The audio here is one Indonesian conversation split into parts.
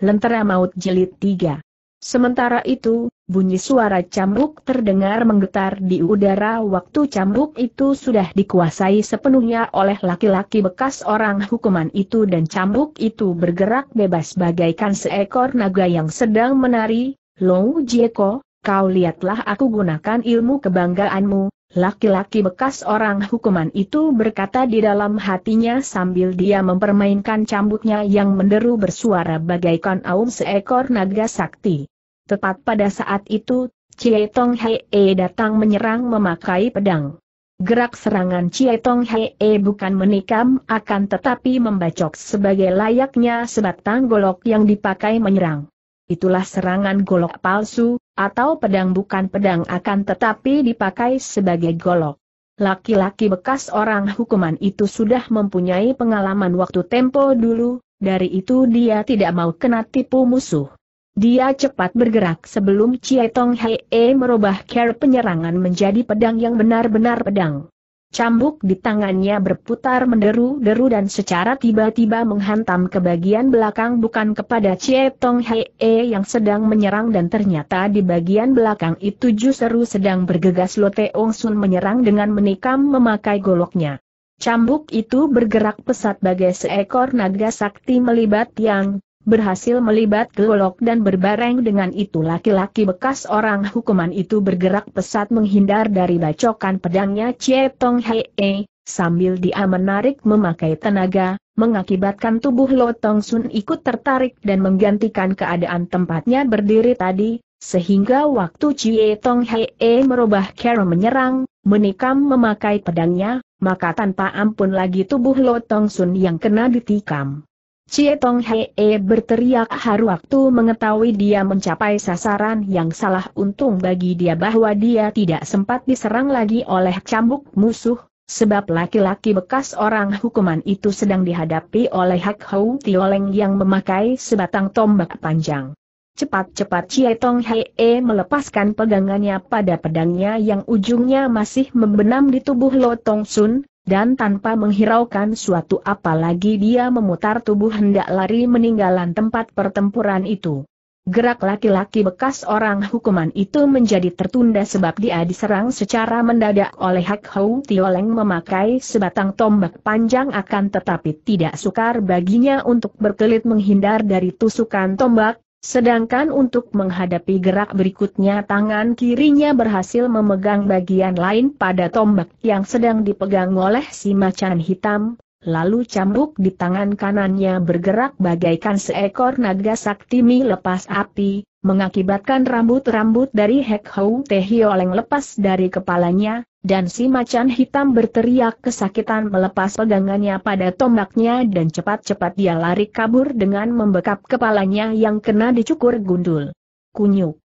Lentera Maut Jelit 3. Sementara itu, bunyi suara cambuk terdengar menggetar di udara waktu cambuk itu sudah dikuasai sepenuhnya oleh laki-laki bekas orang hukuman itu dan cambuk itu bergerak bebas bagaikan seekor naga yang sedang menari, Long Jieko, kau lihatlah aku gunakan ilmu kebanggaanmu, Laki-laki bekas orang hukuman itu berkata di dalam hatinya sambil dia mempermainkan cambuknya yang menderu bersuara bagaikan aum seekor naga sakti. Tepat pada saat itu, Cietong Tong Hei e datang menyerang memakai pedang. Gerak serangan Cietong Tong Hei e bukan menikam akan tetapi membacok sebagai layaknya sebatang golok yang dipakai menyerang itulah serangan golok palsu, atau pedang bukan pedang akan tetapi dipakai sebagai golok. Laki-laki bekas orang hukuman itu sudah mempunyai pengalaman waktu tempo dulu, dari itu dia tidak mau kena tipu musuh. Dia cepat bergerak sebelum Cietong Hei merubah care penyerangan menjadi pedang yang benar-benar pedang. Cambuk di tangannya berputar menderu-deru dan secara tiba-tiba menghantam ke bagian belakang bukan kepada Chie Tong Hee yang sedang menyerang dan ternyata di bagian belakang itu justru sedang bergegas Lote Ong Sun menyerang dengan menikam memakai goloknya. Cambuk itu bergerak pesat bagai seekor naga sakti melibat yang berhasil melibat gelolok dan berbareng dengan itu laki-laki bekas orang hukuman itu bergerak pesat menghindar dari bacokan pedangnya Chie Tong Hei, e, sambil dia menarik memakai tenaga, mengakibatkan tubuh Lo Tong Sun ikut tertarik dan menggantikan keadaan tempatnya berdiri tadi, sehingga waktu Chie Tong Hei e merubah cara menyerang, menikam memakai pedangnya, maka tanpa ampun lagi tubuh Lo Tong Sun yang kena ditikam. Cie Tong Hee berteriak haru waktu mengetahui dia mencapai sasaran yang salah untung bagi dia bahwa dia tidak sempat diserang lagi oleh cambuk musuh, sebab laki-laki bekas orang hukuman itu sedang dihadapi oleh Hak Hou Tioleng yang memakai sebatang tombak panjang. Cepat-cepat Cie Tong Hee melepaskan pegangannya pada pedangnya yang ujungnya masih membenam di tubuh Lo Tong Sun, dan tanpa menghiraukan suatu apalagi dia memutar tubuh hendak lari meninggalan tempat pertempuran itu. Gerak laki-laki bekas orang hukuman itu menjadi tertunda sebab dia diserang secara mendadak oleh Hak Hou Tioleng memakai sebatang tombak panjang akan tetapi tidak sukar baginya untuk berkelit menghindar dari tusukan tombak, Sedangkan untuk menghadapi gerak berikutnya tangan kirinya berhasil memegang bagian lain pada tombak yang sedang dipegang oleh si macan hitam, lalu cambuk di tangan kanannya bergerak bagaikan seekor naga sakti mi lepas api, mengakibatkan rambut-rambut dari Hek Hou Tehioleng lepas dari kepalanya, dan si macan hitam berteriak kesakitan melepas pegangannya pada tombaknya dan cepat-cepat dia lari kabur dengan membekap kepalanya yang kena dicukur gundul. Kunyuk.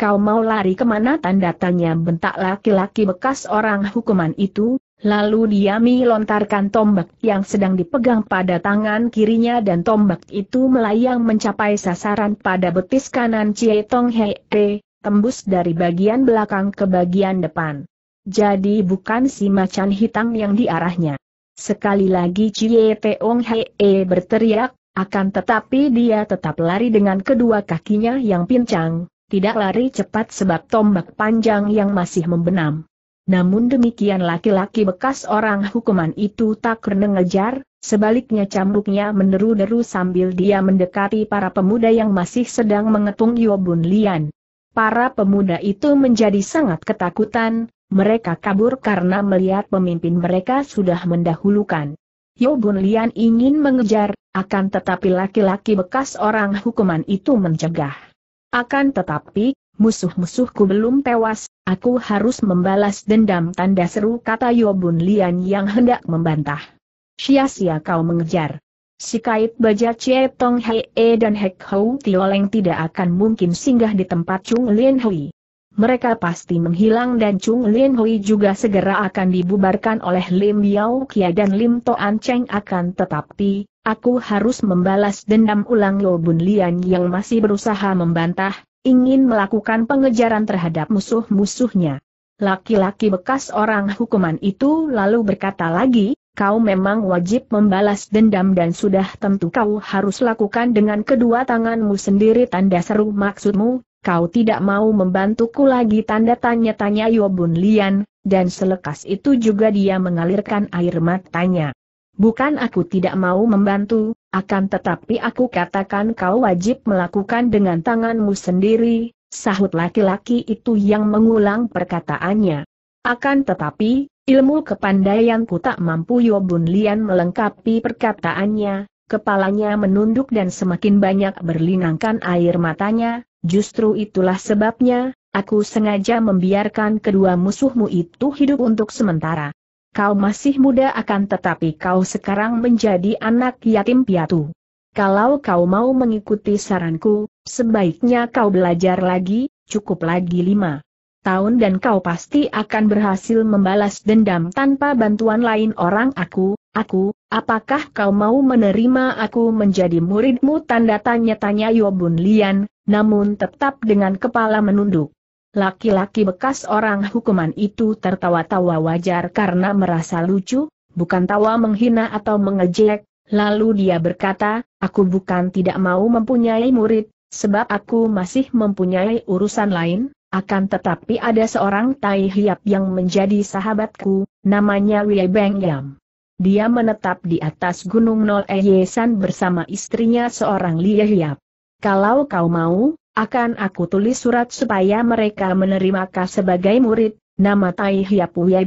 Kau mau lari kemana tanda tanya bentak laki-laki bekas orang hukuman itu, lalu dia melontarkan tombak yang sedang dipegang pada tangan kirinya dan tombak itu melayang mencapai sasaran pada betis kanan Cie Tong Hei, tembus dari bagian belakang ke bagian depan. Jadi bukan si macan hitam yang diarahnya. Sekali lagi Cie Peong Hee berteriak, akan tetapi dia tetap lari dengan kedua kakinya yang pincang, tidak lari cepat sebab tombak panjang yang masih membenam. Namun demikian laki-laki bekas orang hukuman itu tak reneng ngejar, sebaliknya cambuknya meneru neru sambil dia mendekati para pemuda yang masih sedang mengepung Yobun Lian. Para pemuda itu menjadi sangat ketakutan, mereka kabur karena melihat pemimpin mereka sudah mendahulukan. Yobun Lian ingin mengejar, akan tetapi laki-laki bekas orang hukuman itu mencegah. Akan tetapi, musuh-musuhku belum tewas, aku harus membalas dendam tanda seru kata Yobun Lian yang hendak membantah. Sia-sia kau mengejar. Si kait baja Cie Tong Hei e dan Hek Hou Tioleng tidak akan mungkin singgah di tempat Chung Lin Hui mereka pasti menghilang dan Chung Lin Hui juga segera akan dibubarkan oleh Lim Biao Kia dan Lim Toan Cheng akan tetapi, aku harus membalas dendam ulang Lo Bun Lian yang masih berusaha membantah, ingin melakukan pengejaran terhadap musuh-musuhnya. Laki-laki bekas orang hukuman itu lalu berkata lagi, kau memang wajib membalas dendam dan sudah tentu kau harus lakukan dengan kedua tanganmu sendiri tanda seru maksudmu, kau tidak mau membantuku lagi tanda tanya-tanya Yobun Lian, dan selekas itu juga dia mengalirkan air matanya. Bukan aku tidak mau membantu, akan tetapi aku katakan kau wajib melakukan dengan tanganmu sendiri, sahut laki-laki itu yang mengulang perkataannya. Akan tetapi, ilmu kepandaianku tak mampu Yobun Lian melengkapi perkataannya, kepalanya menunduk dan semakin banyak berlinangkan air matanya, Justru itulah sebabnya, aku sengaja membiarkan kedua musuhmu itu hidup untuk sementara. Kau masih muda akan tetapi kau sekarang menjadi anak yatim piatu. Kalau kau mau mengikuti saranku, sebaiknya kau belajar lagi, cukup lagi lima tahun dan kau pasti akan berhasil membalas dendam tanpa bantuan lain orang aku, Aku, apakah kau mau menerima aku menjadi muridmu? Tanda tanya-tanya Yobun Lian, namun tetap dengan kepala menunduk. Laki-laki bekas orang hukuman itu tertawa-tawa wajar karena merasa lucu, bukan tawa menghina atau mengejek, lalu dia berkata, aku bukan tidak mau mempunyai murid, sebab aku masih mempunyai urusan lain, akan tetapi ada seorang Tai Hiap yang menjadi sahabatku, namanya Wei Beng Yam dia menetap di atas Gunung Nol Eyesan bersama istrinya seorang Liyehiap. Kalau kau mau, akan aku tulis surat supaya mereka menerima kau sebagai murid, Nama Tai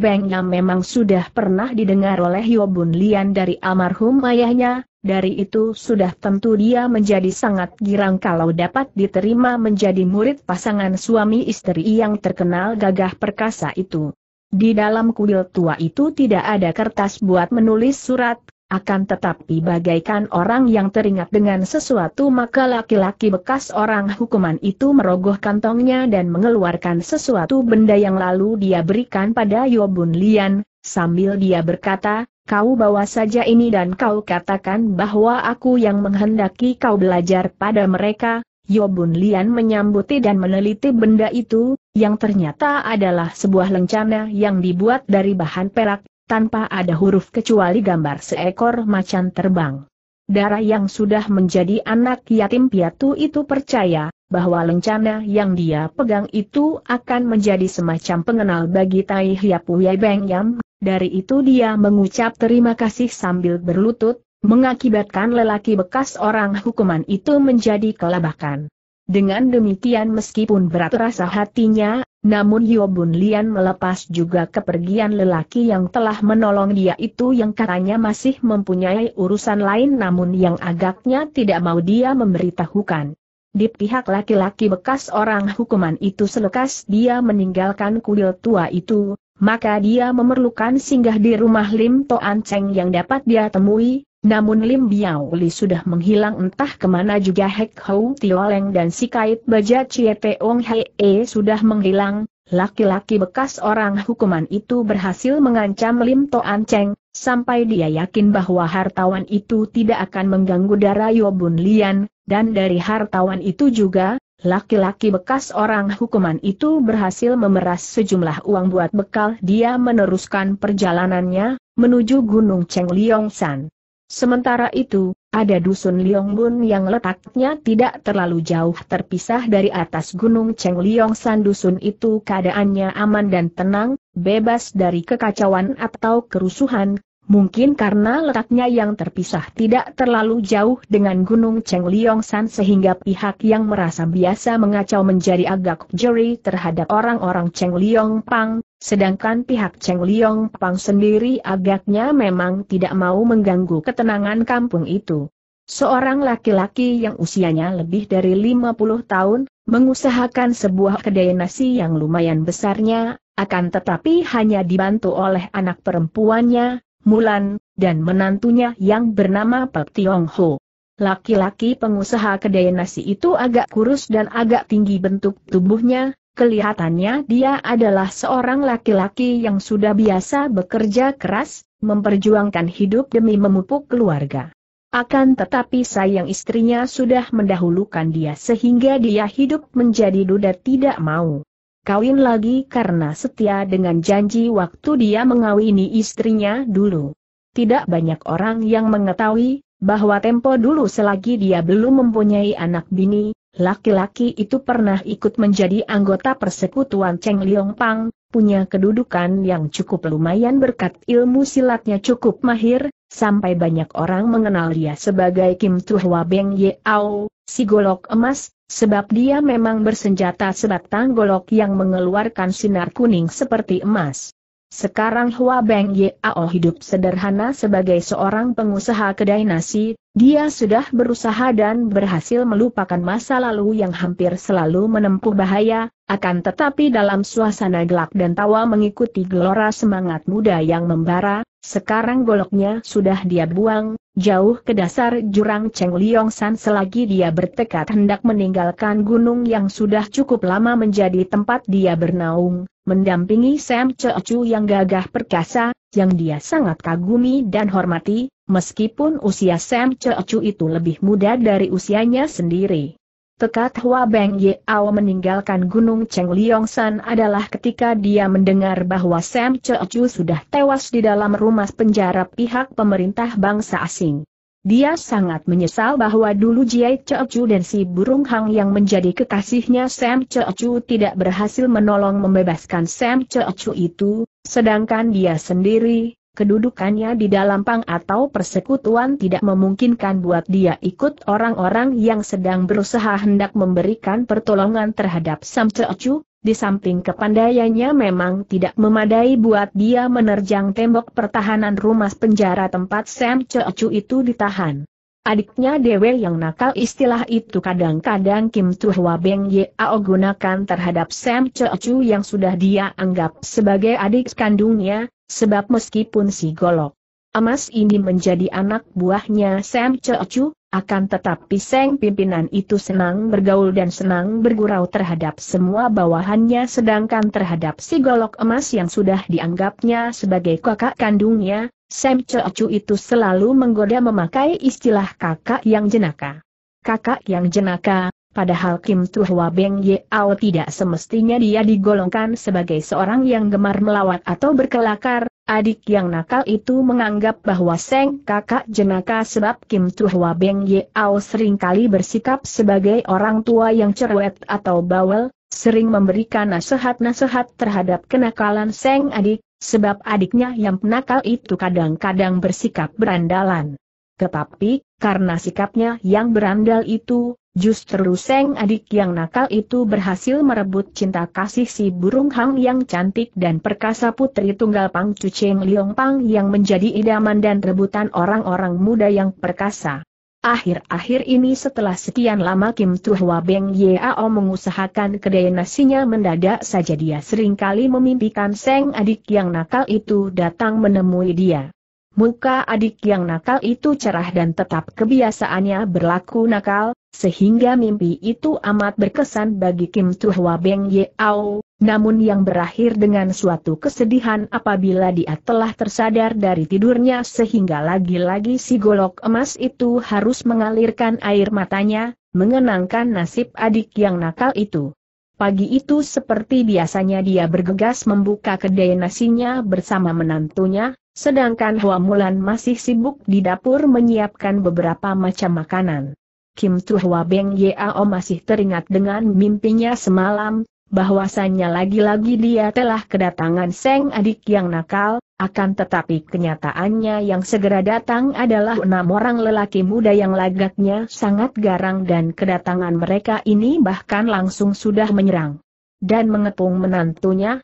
Beng yang memang sudah pernah didengar oleh Yobun Lian dari almarhum ayahnya, dari itu sudah tentu dia menjadi sangat girang kalau dapat diterima menjadi murid pasangan suami istri yang terkenal gagah perkasa itu. Di dalam kuil tua itu tidak ada kertas buat menulis surat, akan tetapi bagaikan orang yang teringat dengan sesuatu maka laki-laki bekas orang hukuman itu merogoh kantongnya dan mengeluarkan sesuatu benda yang lalu dia berikan pada Yobun Lian, sambil dia berkata, kau bawa saja ini dan kau katakan bahwa aku yang menghendaki kau belajar pada mereka, Yobun Lian menyambuti dan meneliti benda itu, yang ternyata adalah sebuah lencana yang dibuat dari bahan perak, tanpa ada huruf kecuali gambar seekor macan terbang. Darah yang sudah menjadi anak yatim piatu itu percaya, bahwa lencana yang dia pegang itu akan menjadi semacam pengenal bagi Tai Hiapu Yai Beng Yam, dari itu dia mengucap terima kasih sambil berlutut, mengakibatkan lelaki bekas orang hukuman itu menjadi kelabakan. Dengan demikian meskipun berat rasa hatinya, namun Yobun Lian melepas juga kepergian lelaki yang telah menolong dia itu yang katanya masih mempunyai urusan lain namun yang agaknya tidak mau dia memberitahukan. Di pihak laki-laki bekas orang hukuman itu selekas dia meninggalkan kuil tua itu, maka dia memerlukan singgah di rumah Lim Toan Cheng yang dapat dia temui, namun Lim Biao Li sudah menghilang entah kemana juga Hek Hou Tioleng dan si kait baja Chie Teong E sudah menghilang, laki-laki bekas orang hukuman itu berhasil mengancam Lim Toan Cheng, sampai dia yakin bahwa hartawan itu tidak akan mengganggu darah Yobun Lian, dan dari hartawan itu juga, laki-laki bekas orang hukuman itu berhasil memeras sejumlah uang buat bekal dia meneruskan perjalanannya, menuju Gunung Cheng Liong San. Sementara itu, ada dusun Liongmun yang letaknya tidak terlalu jauh terpisah dari atas gunung Cheng San dusun itu keadaannya aman dan tenang, bebas dari kekacauan atau kerusuhan, Mungkin karena letaknya yang terpisah tidak terlalu jauh dengan Gunung Cheng San sehingga pihak yang merasa biasa mengacau menjadi agak jeri terhadap orang-orang Cheng Liong Pang, sedangkan pihak Cheng Liong Pang sendiri agaknya memang tidak mau mengganggu ketenangan kampung itu. Seorang laki-laki yang usianya lebih dari 50 tahun, mengusahakan sebuah kedai nasi yang lumayan besarnya, akan tetapi hanya dibantu oleh anak perempuannya, Mulan, dan menantunya yang bernama Pak Tiong Ho. Laki-laki pengusaha kedai nasi itu agak kurus dan agak tinggi bentuk tubuhnya, kelihatannya dia adalah seorang laki-laki yang sudah biasa bekerja keras, memperjuangkan hidup demi memupuk keluarga. Akan tetapi sayang istrinya sudah mendahulukan dia sehingga dia hidup menjadi duda tidak mau kawin lagi karena setia dengan janji waktu dia mengawini istrinya dulu. Tidak banyak orang yang mengetahui bahwa tempo dulu selagi dia belum mempunyai anak bini, laki-laki itu pernah ikut menjadi anggota persekutuan Cheng Liong Pang, punya kedudukan yang cukup lumayan berkat ilmu silatnya cukup mahir, sampai banyak orang mengenal dia sebagai Kim Tuhwa Beng Au, si golok emas, sebab dia memang bersenjata sebatang golok yang mengeluarkan sinar kuning seperti emas. Sekarang Hua Beng Au hidup sederhana sebagai seorang pengusaha kedai nasi, dia sudah berusaha dan berhasil melupakan masa lalu yang hampir selalu menempuh bahaya, akan tetapi dalam suasana gelap dan tawa mengikuti gelora semangat muda yang membara, sekarang goloknya sudah dia buang, jauh ke dasar jurang Cheng Liong San selagi dia bertekad hendak meninggalkan gunung yang sudah cukup lama menjadi tempat dia bernaung, mendampingi Sam Cheochu yang gagah perkasa, yang dia sangat kagumi dan hormati, meskipun usia Sam Cheochu itu lebih muda dari usianya sendiri. Tekat Hua Beng Yao meninggalkan Gunung Cheng Liong adalah ketika dia mendengar bahwa Sam Cheochu sudah tewas di dalam rumah penjara pihak pemerintah bangsa asing. Dia sangat menyesal bahwa dulu Jiai Cheochu dan si burung hang yang menjadi kekasihnya Sam Cheochu tidak berhasil menolong membebaskan Sam Cheochu itu, sedangkan dia sendiri, kedudukannya di dalam pang atau persekutuan tidak memungkinkan buat dia ikut orang-orang yang sedang berusaha hendak memberikan pertolongan terhadap Sam Chu, di samping kepandaiannya memang tidak memadai buat dia menerjang tembok pertahanan rumah penjara tempat Sam Chu itu ditahan. Adiknya Dewe yang nakal istilah itu kadang-kadang Kim Tuhwa Beng Yao gunakan terhadap Sam Chu yang sudah dia anggap sebagai adik kandungnya, Sebab meskipun si golok emas ini menjadi anak buahnya Sam Cheochu, akan tetapi Seng pimpinan itu senang bergaul dan senang bergurau terhadap semua bawahannya sedangkan terhadap si golok emas yang sudah dianggapnya sebagai kakak kandungnya, Sam Cheochu itu selalu menggoda memakai istilah kakak yang jenaka. Kakak yang jenaka, Padahal Kim Tuhwa Beng Au tidak semestinya dia digolongkan sebagai seorang yang gemar melawat atau berkelakar, adik yang nakal itu menganggap bahwa Seng kakak jenaka sebab Kim Tuhwa Beng sering kali bersikap sebagai orang tua yang cerewet atau bawel, sering memberikan nasihat-nasihat terhadap kenakalan Seng adik, sebab adiknya yang nakal itu kadang-kadang bersikap berandalan. Tetapi, karena sikapnya yang berandal itu, Justru Seng adik yang nakal itu berhasil merebut cinta kasih si burung hang yang cantik dan perkasa putri tunggal Pang Cucing Liong Pang yang menjadi idaman dan rebutan orang-orang muda yang perkasa. Akhir-akhir ini setelah sekian lama Kim Tuhwa Beng Yao mengusahakan kedai nasinya mendadak saja dia seringkali memimpikan Seng adik yang nakal itu datang menemui dia. Muka adik yang nakal itu cerah dan tetap kebiasaannya berlaku nakal, sehingga mimpi itu amat berkesan bagi Kim Tuhwa Beng Au. namun yang berakhir dengan suatu kesedihan apabila dia telah tersadar dari tidurnya sehingga lagi-lagi si golok emas itu harus mengalirkan air matanya, mengenangkan nasib adik yang nakal itu. Pagi itu seperti biasanya dia bergegas membuka kedai nasinya bersama menantunya, Sedangkan Hua Mulan masih sibuk di dapur menyiapkan beberapa macam makanan. Kim Tu Hua Beng Yao masih teringat dengan mimpinya semalam, bahwasannya lagi-lagi dia telah kedatangan Seng adik yang nakal, akan tetapi kenyataannya yang segera datang adalah enam orang lelaki muda yang lagaknya sangat garang dan kedatangan mereka ini bahkan langsung sudah menyerang dan mengepung menantunya,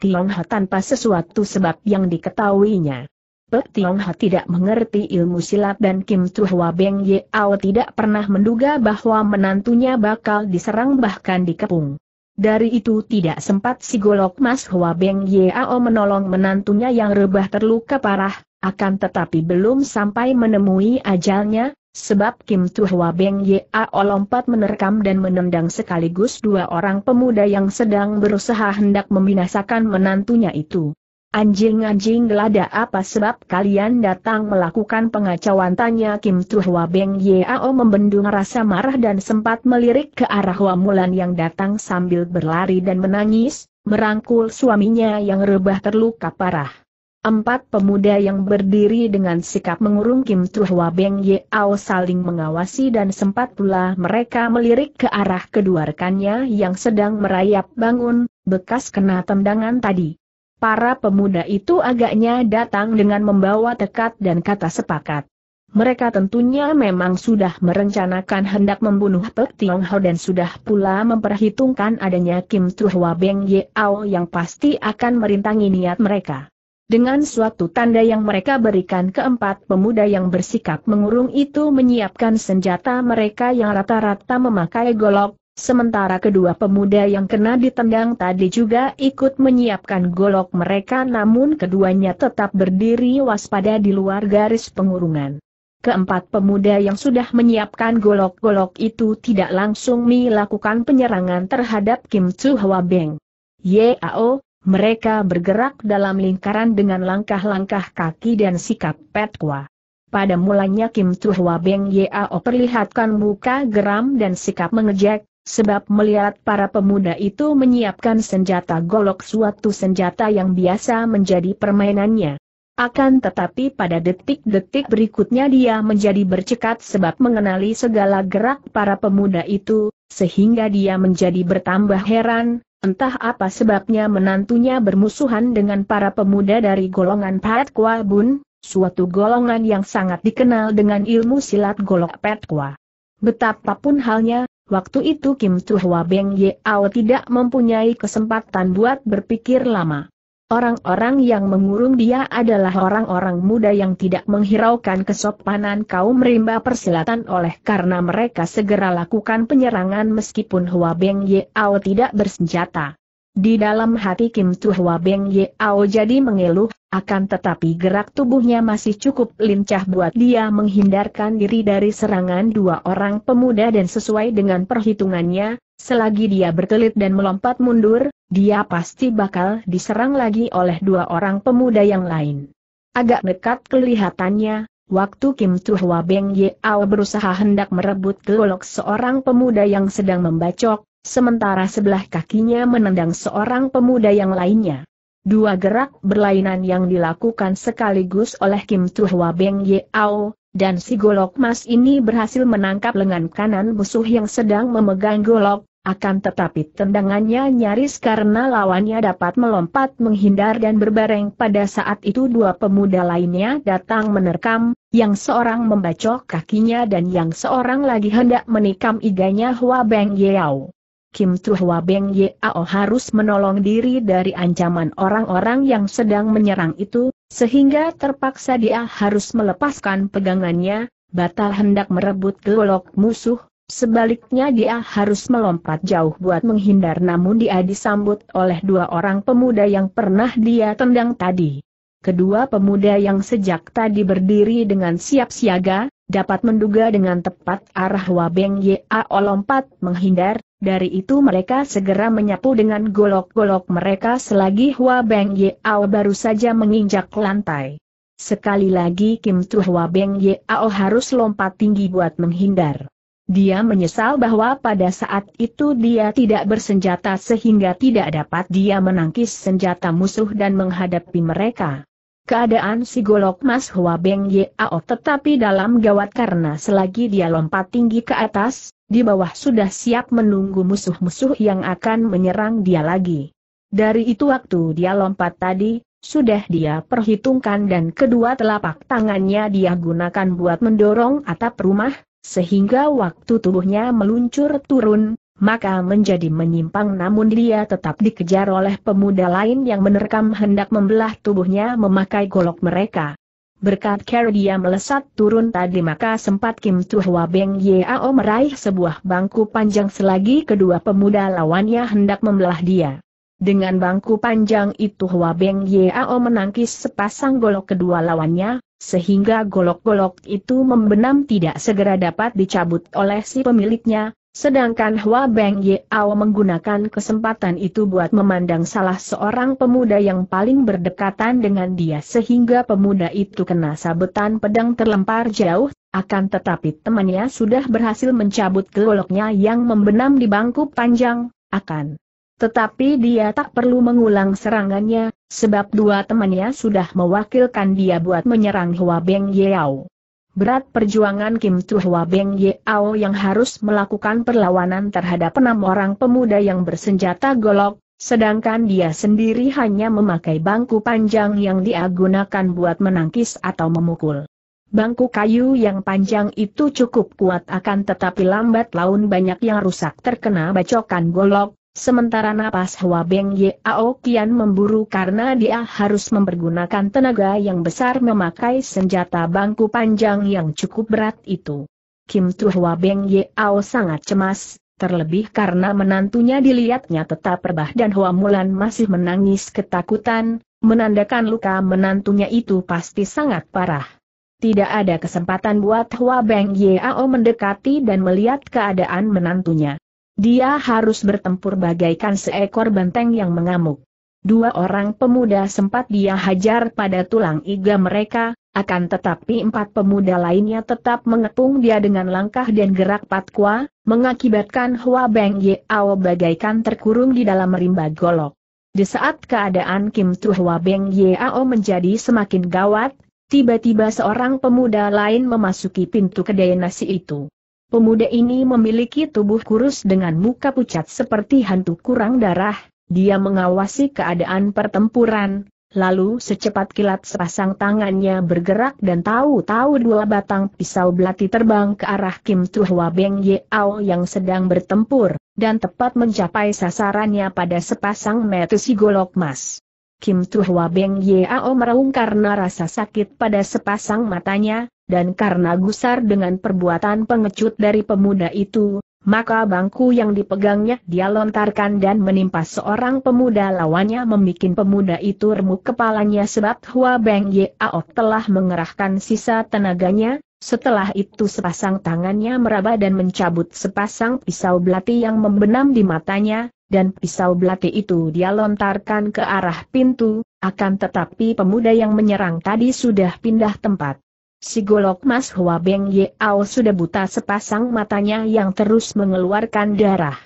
Tiongha tanpa sesuatu sebab yang diketahuinya. Pek Tiongha tidak mengerti ilmu silat dan Kim Hwa Beng Yeao tidak pernah menduga bahwa menantunya bakal diserang bahkan dikepung. Dari itu tidak sempat si golok Mas Hwa Beng Yeao menolong menantunya yang rebah terluka parah, akan tetapi belum sampai menemui ajalnya, Sebab Kim Tuhwa Beng Yao lompat menerkam dan menendang sekaligus dua orang pemuda yang sedang berusaha hendak membinasakan menantunya itu. Anjing-anjing gelada apa sebab kalian datang melakukan pengacauan tanya Kim Tuhwa Beng Yao membendung rasa marah dan sempat melirik ke arah Wamulan yang datang sambil berlari dan menangis, merangkul suaminya yang rebah terluka parah. Empat pemuda yang berdiri dengan sikap mengurung Kim Tuhwa Beng Yeao saling mengawasi dan sempat pula mereka melirik ke arah kedua rekannya yang sedang merayap bangun, bekas kena tendangan tadi. Para pemuda itu agaknya datang dengan membawa tekad dan kata sepakat. Mereka tentunya memang sudah merencanakan hendak membunuh Pek Tiong Ho dan sudah pula memperhitungkan adanya Kim Tuhwa Beng Yeao yang pasti akan merintangi niat mereka. Dengan suatu tanda yang mereka berikan keempat pemuda yang bersikap mengurung itu menyiapkan senjata mereka yang rata-rata memakai golok, sementara kedua pemuda yang kena ditendang tadi juga ikut menyiapkan golok mereka namun keduanya tetap berdiri waspada di luar garis pengurungan. Keempat pemuda yang sudah menyiapkan golok-golok itu tidak langsung melakukan penyerangan terhadap Kim Chu Hwa Beng. Yao, mereka bergerak dalam lingkaran dengan langkah-langkah kaki dan sikap petkwa. Pada mulanya Kim Tuhwa Beng Yeo perlihatkan muka geram dan sikap mengejek, sebab melihat para pemuda itu menyiapkan senjata golok suatu senjata yang biasa menjadi permainannya. Akan tetapi pada detik-detik berikutnya dia menjadi bercekat sebab mengenali segala gerak para pemuda itu, sehingga dia menjadi bertambah heran, Entah apa sebabnya menantunya bermusuhan dengan para pemuda dari golongan Pat Kwa Bun, suatu golongan yang sangat dikenal dengan ilmu silat golok Pat Kwa. Betapapun halnya, waktu itu Kim Tuhwa Beng Yeao tidak mempunyai kesempatan buat berpikir lama. Orang-orang yang mengurung dia adalah orang-orang muda yang tidak menghiraukan kesopanan kaum rimba persilatan oleh karena mereka segera lakukan penyerangan meskipun Hua Beng Yeo tidak bersenjata. Di dalam hati Kim Tuhwa Beng Yeao jadi mengeluh, akan tetapi gerak tubuhnya masih cukup lincah buat dia menghindarkan diri dari serangan dua orang pemuda dan sesuai dengan perhitungannya, selagi dia berkelit dan melompat mundur, dia pasti bakal diserang lagi oleh dua orang pemuda yang lain. Agak dekat kelihatannya, Waktu Kim Tuhwa Beng Yeao berusaha hendak merebut golok seorang pemuda yang sedang membacok, sementara sebelah kakinya menendang seorang pemuda yang lainnya. Dua gerak berlainan yang dilakukan sekaligus oleh Kim Tuhwa Beng Ao, dan si golok mas ini berhasil menangkap lengan kanan musuh yang sedang memegang golok, akan tetapi tendangannya nyaris karena lawannya dapat melompat menghindar dan berbareng pada saat itu dua pemuda lainnya datang menerkam, yang seorang membacok kakinya dan yang seorang lagi hendak menikam iganya Hua Beng Ao. Kim Tuhwa Beng Yao harus menolong diri dari ancaman orang-orang yang sedang menyerang itu, sehingga terpaksa dia harus melepaskan pegangannya, batal hendak merebut golok musuh, sebaliknya dia harus melompat jauh buat menghindar namun dia disambut oleh dua orang pemuda yang pernah dia tendang tadi. Kedua pemuda yang sejak tadi berdiri dengan siap siaga, dapat menduga dengan tepat arah Wabeng Yao lompat menghindar, dari itu mereka segera menyapu dengan golok-golok mereka selagi Wabeng Yao baru saja menginjak lantai. Sekali lagi Kim Tu Wabeng Yao harus lompat tinggi buat menghindar. Dia menyesal bahwa pada saat itu dia tidak bersenjata sehingga tidak dapat dia menangkis senjata musuh dan menghadapi mereka. Keadaan si golok Mas Hua Beng Ao tetapi dalam gawat karena selagi dia lompat tinggi ke atas, di bawah sudah siap menunggu musuh-musuh yang akan menyerang dia lagi. Dari itu waktu dia lompat tadi, sudah dia perhitungkan dan kedua telapak tangannya dia gunakan buat mendorong atap rumah, sehingga waktu tubuhnya meluncur turun, maka menjadi menyimpang namun dia tetap dikejar oleh pemuda lain yang menerkam hendak membelah tubuhnya memakai golok mereka. Berkat kera dia melesat turun tadi maka sempat Kim Tuhwa Beng Yeo meraih sebuah bangku panjang selagi kedua pemuda lawannya hendak membelah dia. Dengan bangku panjang itu Hwa Beng Yeo menangkis sepasang golok kedua lawannya, sehingga golok-golok itu membenam tidak segera dapat dicabut oleh si pemiliknya, Sedangkan Hua Beng Yao menggunakan kesempatan itu buat memandang salah seorang pemuda yang paling berdekatan dengan dia sehingga pemuda itu kena sabetan pedang terlempar jauh, akan tetapi temannya sudah berhasil mencabut goloknya yang membenam di bangku panjang, akan. Tetapi dia tak perlu mengulang serangannya, sebab dua temannya sudah mewakilkan dia buat menyerang Hua Beng Yao. Berat perjuangan Kim Tuhwa Beng Yeao yang harus melakukan perlawanan terhadap enam orang pemuda yang bersenjata golok, sedangkan dia sendiri hanya memakai bangku panjang yang dia gunakan buat menangkis atau memukul. Bangku kayu yang panjang itu cukup kuat akan tetapi lambat laun banyak yang rusak terkena bacokan golok, Sementara napas Hua Beng Ye Ao kian memburu karena dia harus mempergunakan tenaga yang besar memakai senjata bangku panjang yang cukup berat itu. Kim Tu Hua Beng Ao sangat cemas, terlebih karena menantunya dilihatnya tetap rebah dan Hua Mulan masih menangis ketakutan, menandakan luka menantunya itu pasti sangat parah. Tidak ada kesempatan buat Hua Beng Ye Ao mendekati dan melihat keadaan menantunya. Dia harus bertempur bagaikan seekor benteng yang mengamuk. Dua orang pemuda sempat dia hajar pada tulang iga mereka, akan tetapi empat pemuda lainnya tetap mengepung dia dengan langkah dan gerak patwa, mengakibatkan Hua Beng Ao bagaikan terkurung di dalam rimba golok. Di saat keadaan Kim Tu Hua Beng Ao menjadi semakin gawat, tiba-tiba seorang pemuda lain memasuki pintu kedai nasi itu. Pemuda ini memiliki tubuh kurus dengan muka pucat seperti hantu kurang darah, dia mengawasi keadaan pertempuran, lalu secepat kilat sepasang tangannya bergerak dan tahu-tahu dua batang pisau belati terbang ke arah Kim Tuhwa Beng Yeao yang sedang bertempur, dan tepat mencapai sasarannya pada sepasang metusi golok emas. Kim Tuhwa Beng Yeao meraung karena rasa sakit pada sepasang matanya, dan karena gusar dengan perbuatan pengecut dari pemuda itu, maka bangku yang dipegangnya dia lontarkan dan menimpa seorang pemuda lawannya membuat pemuda itu remuk kepalanya sebab Hua Beng Yao telah mengerahkan sisa tenaganya, setelah itu sepasang tangannya meraba dan mencabut sepasang pisau belati yang membenam di matanya, dan pisau belati itu dia lontarkan ke arah pintu, akan tetapi pemuda yang menyerang tadi sudah pindah tempat. Si golok Mas Hua Beng sudah buta sepasang matanya yang terus mengeluarkan darah.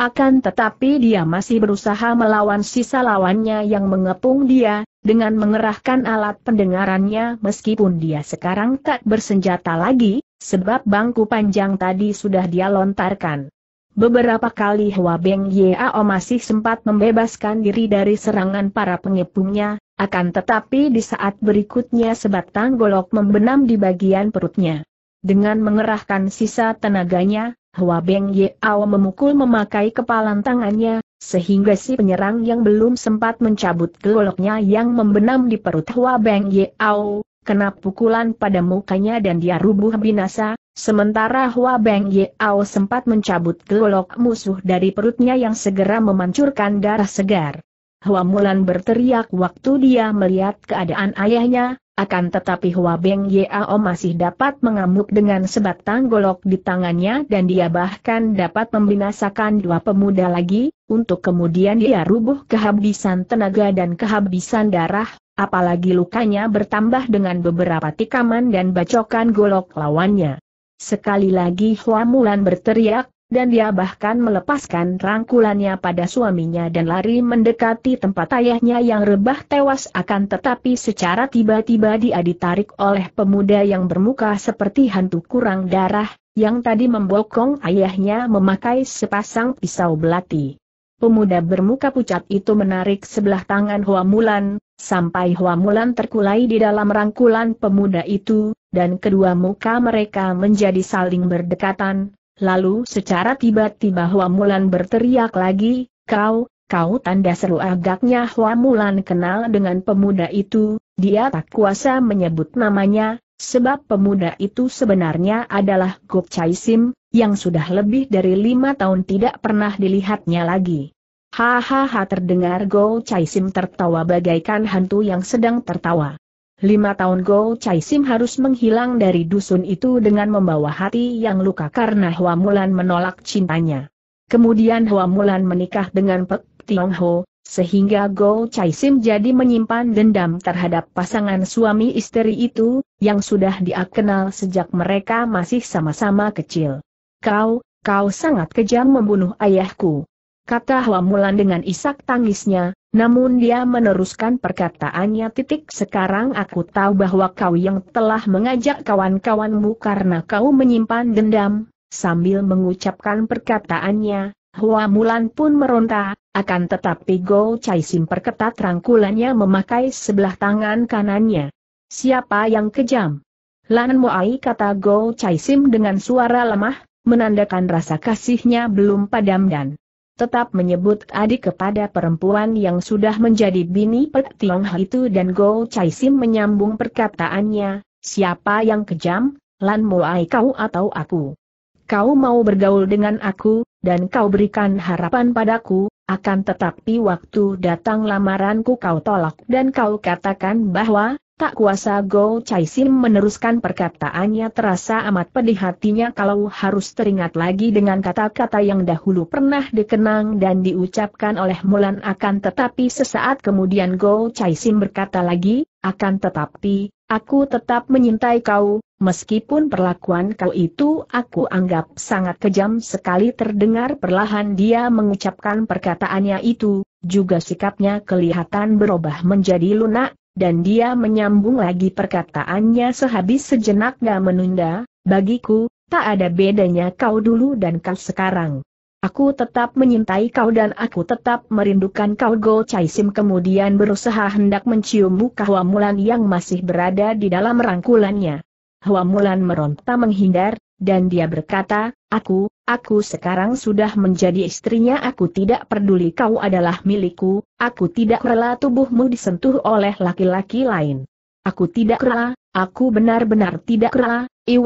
Akan tetapi dia masih berusaha melawan sisa lawannya yang mengepung dia, dengan mengerahkan alat pendengarannya meskipun dia sekarang tak bersenjata lagi, sebab bangku panjang tadi sudah dia lontarkan. Beberapa kali Hua Beng Yeo masih sempat membebaskan diri dari serangan para pengepungnya, akan tetapi di saat berikutnya sebatang golok membenam di bagian perutnya. Dengan mengerahkan sisa tenaganya, Hua Beng Yeo memukul memakai kepalan tangannya, sehingga si penyerang yang belum sempat mencabut goloknya yang membenam di perut Hua Beng Yeo, kena pukulan pada mukanya dan dia rubuh binasa, Sementara Hua Beng Ao sempat mencabut golok musuh dari perutnya yang segera memancurkan darah segar. Hua Mulan berteriak waktu dia melihat keadaan ayahnya, akan tetapi Hua Beng Ao masih dapat mengamuk dengan sebatang golok di tangannya dan dia bahkan dapat membinasakan dua pemuda lagi, untuk kemudian dia rubuh kehabisan tenaga dan kehabisan darah, apalagi lukanya bertambah dengan beberapa tikaman dan bacokan golok lawannya. Sekali lagi Hua Mulan berteriak, dan dia bahkan melepaskan rangkulannya pada suaminya dan lari mendekati tempat ayahnya yang rebah tewas akan tetapi secara tiba-tiba dia ditarik oleh pemuda yang bermuka seperti hantu kurang darah, yang tadi membokong ayahnya memakai sepasang pisau belati. Pemuda bermuka pucat itu menarik sebelah tangan Hua Mulan, sampai Hua Mulan terkulai di dalam rangkulan pemuda itu, dan kedua muka mereka menjadi saling berdekatan, lalu secara tiba-tiba Hua Mulan berteriak lagi, kau, kau tanda seru agaknya Mulan kenal dengan pemuda itu, dia tak kuasa menyebut namanya, sebab pemuda itu sebenarnya adalah Gok Chai Sim, yang sudah lebih dari lima tahun tidak pernah dilihatnya lagi. Hahaha terdengar Go Chai Sim tertawa bagaikan hantu yang sedang tertawa. Lima tahun Go Chai Sim harus menghilang dari dusun itu dengan membawa hati yang luka karena Hua Mulan menolak cintanya. Kemudian Hua Mulan menikah dengan Pek Tiong Ho, sehingga Go Chai Sim jadi menyimpan dendam terhadap pasangan suami istri itu, yang sudah dia kenal sejak mereka masih sama-sama kecil. Kau, kau sangat kejam membunuh ayahku kata Hua Mulan dengan isak tangisnya, namun dia meneruskan perkataannya titik sekarang aku tahu bahwa kau yang telah mengajak kawan-kawanmu karena kau menyimpan dendam, sambil mengucapkan perkataannya, Hua Mulan pun meronta, akan tetapi Go Chai Sim perketat rangkulannya memakai sebelah tangan kanannya. Siapa yang kejam? Lan Moai kata Go Chai Sim dengan suara lemah, menandakan rasa kasihnya belum padam dan tetap menyebut adik kepada perempuan yang sudah menjadi bini Pek Tiong itu dan Go Chai Sim menyambung perkataannya, siapa yang kejam, Lan Moai kau atau aku? Kau mau bergaul dengan aku, dan kau berikan harapan padaku, akan tetapi waktu datang lamaranku kau tolak dan kau katakan bahwa, Tak kuasa Go Chai Sim meneruskan perkataannya terasa amat pedih hatinya kalau harus teringat lagi dengan kata-kata yang dahulu pernah dikenang dan diucapkan oleh Mulan akan tetapi sesaat kemudian Go Chai Sim berkata lagi, akan tetapi, aku tetap menyintai kau, meskipun perlakuan kau itu aku anggap sangat kejam sekali terdengar perlahan dia mengucapkan perkataannya itu, juga sikapnya kelihatan berubah menjadi lunak, dan dia menyambung lagi perkataannya sehabis sejenak gak menunda, bagiku, tak ada bedanya kau dulu dan kau sekarang. Aku tetap menyintai kau dan aku tetap merindukan kau Go Chai Sim kemudian berusaha hendak mencium muka Hua Mulan yang masih berada di dalam rangkulannya. Hua Mulan meronta menghindar, dan dia berkata, aku, Aku sekarang sudah menjadi istrinya aku tidak peduli kau adalah milikku, aku tidak rela tubuhmu disentuh oleh laki-laki lain. Aku tidak rela, aku benar-benar tidak rela, i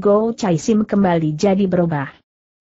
Go Chai Sim kembali jadi berubah.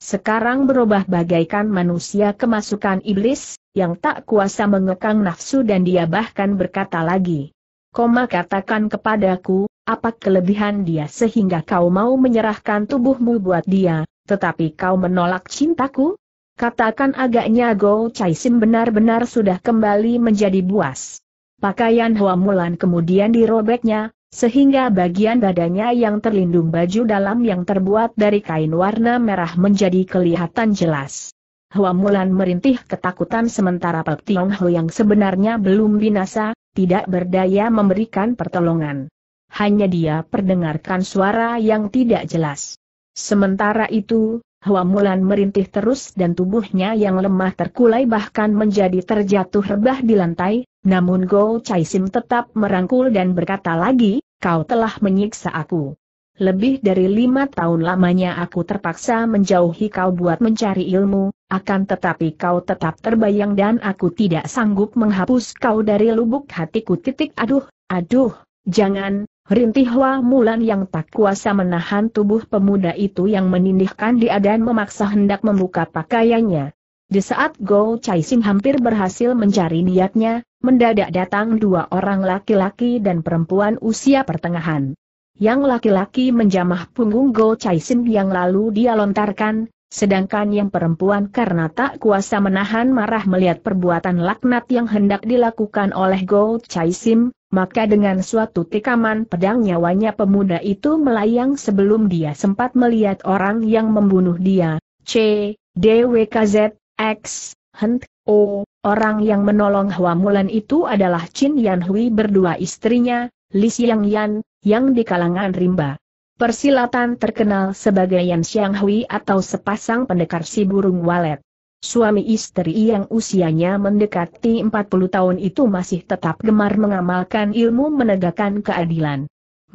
Sekarang berubah bagaikan manusia kemasukan iblis, yang tak kuasa mengekang nafsu dan dia bahkan berkata lagi. Koma katakan kepadaku, apa kelebihan dia sehingga kau mau menyerahkan tubuhmu buat dia, tetapi kau menolak cintaku? Katakan agaknya Go Chai Sim benar-benar sudah kembali menjadi buas. Pakaian Hua Mulan kemudian dirobeknya, sehingga bagian badannya yang terlindung baju dalam yang terbuat dari kain warna merah menjadi kelihatan jelas. Hua Mulan merintih ketakutan sementara Pek Tiong Ho yang sebenarnya belum binasa, tidak berdaya memberikan pertolongan. Hanya dia perdengarkan suara yang tidak jelas. Sementara itu, Hua Mulan merintih terus dan tubuhnya yang lemah terkulai bahkan menjadi terjatuh rebah di lantai, namun Go Chai Sim tetap merangkul dan berkata lagi, kau telah menyiksa aku. Lebih dari lima tahun lamanya aku terpaksa menjauhi kau buat mencari ilmu, akan tetapi kau tetap terbayang dan aku tidak sanggup menghapus kau dari lubuk hatiku titik aduh, aduh, jangan, Rintihwa Mulan yang tak kuasa menahan tubuh pemuda itu yang menindihkan dia dan memaksa hendak membuka pakaiannya. Di saat Go Chai Sing hampir berhasil mencari niatnya, mendadak datang dua orang laki-laki dan perempuan usia pertengahan. Yang laki-laki menjamah punggung Go Chai Sing yang lalu dia lontarkan, Sedangkan yang perempuan karena tak kuasa menahan marah melihat perbuatan laknat yang hendak dilakukan oleh Go Chai Sim, maka dengan suatu tikaman pedang nyawanya pemuda itu melayang sebelum dia sempat melihat orang yang membunuh dia. C, DWKZ, X, Hent, O, orang yang menolong Hua Mulan itu adalah Chin Yan Hui berdua istrinya, Li Xiang Yan, yang di kalangan rimba. Persilatan terkenal sebagai Yan Xiang Hui atau sepasang pendekar si burung walet. Suami istri yang usianya mendekati 40 tahun itu masih tetap gemar mengamalkan ilmu menegakkan keadilan.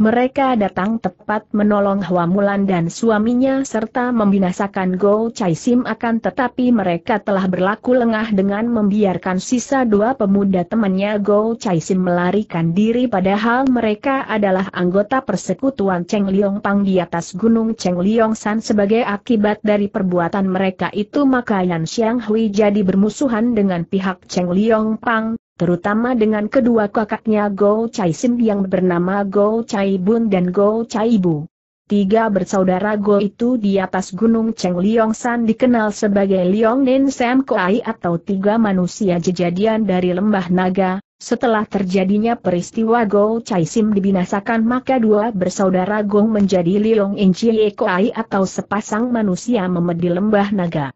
Mereka datang tepat menolong Hua Mulan dan suaminya serta membinasakan Go Chai Sim akan tetapi mereka telah berlaku lengah dengan membiarkan sisa dua pemuda temannya Go Chai Sim melarikan diri padahal mereka adalah anggota persekutuan Cheng Liong Pang di atas gunung Cheng Liong San sebagai akibat dari perbuatan mereka itu maka Yan Xiang Hui jadi bermusuhan dengan pihak Cheng Liong Pang, terutama dengan kedua kakaknya Go Chai Sim yang bernama Go Chai Bun dan Go Chai Bu. Tiga bersaudara Go itu di atas Gunung Cheng Liong San dikenal sebagai Liong Nen Sam Koai atau tiga manusia jejadian dari lembah naga. Setelah terjadinya peristiwa Go Chai Sim dibinasakan maka dua bersaudara Go menjadi Liong Chie Koai atau sepasang manusia memedi lembah naga.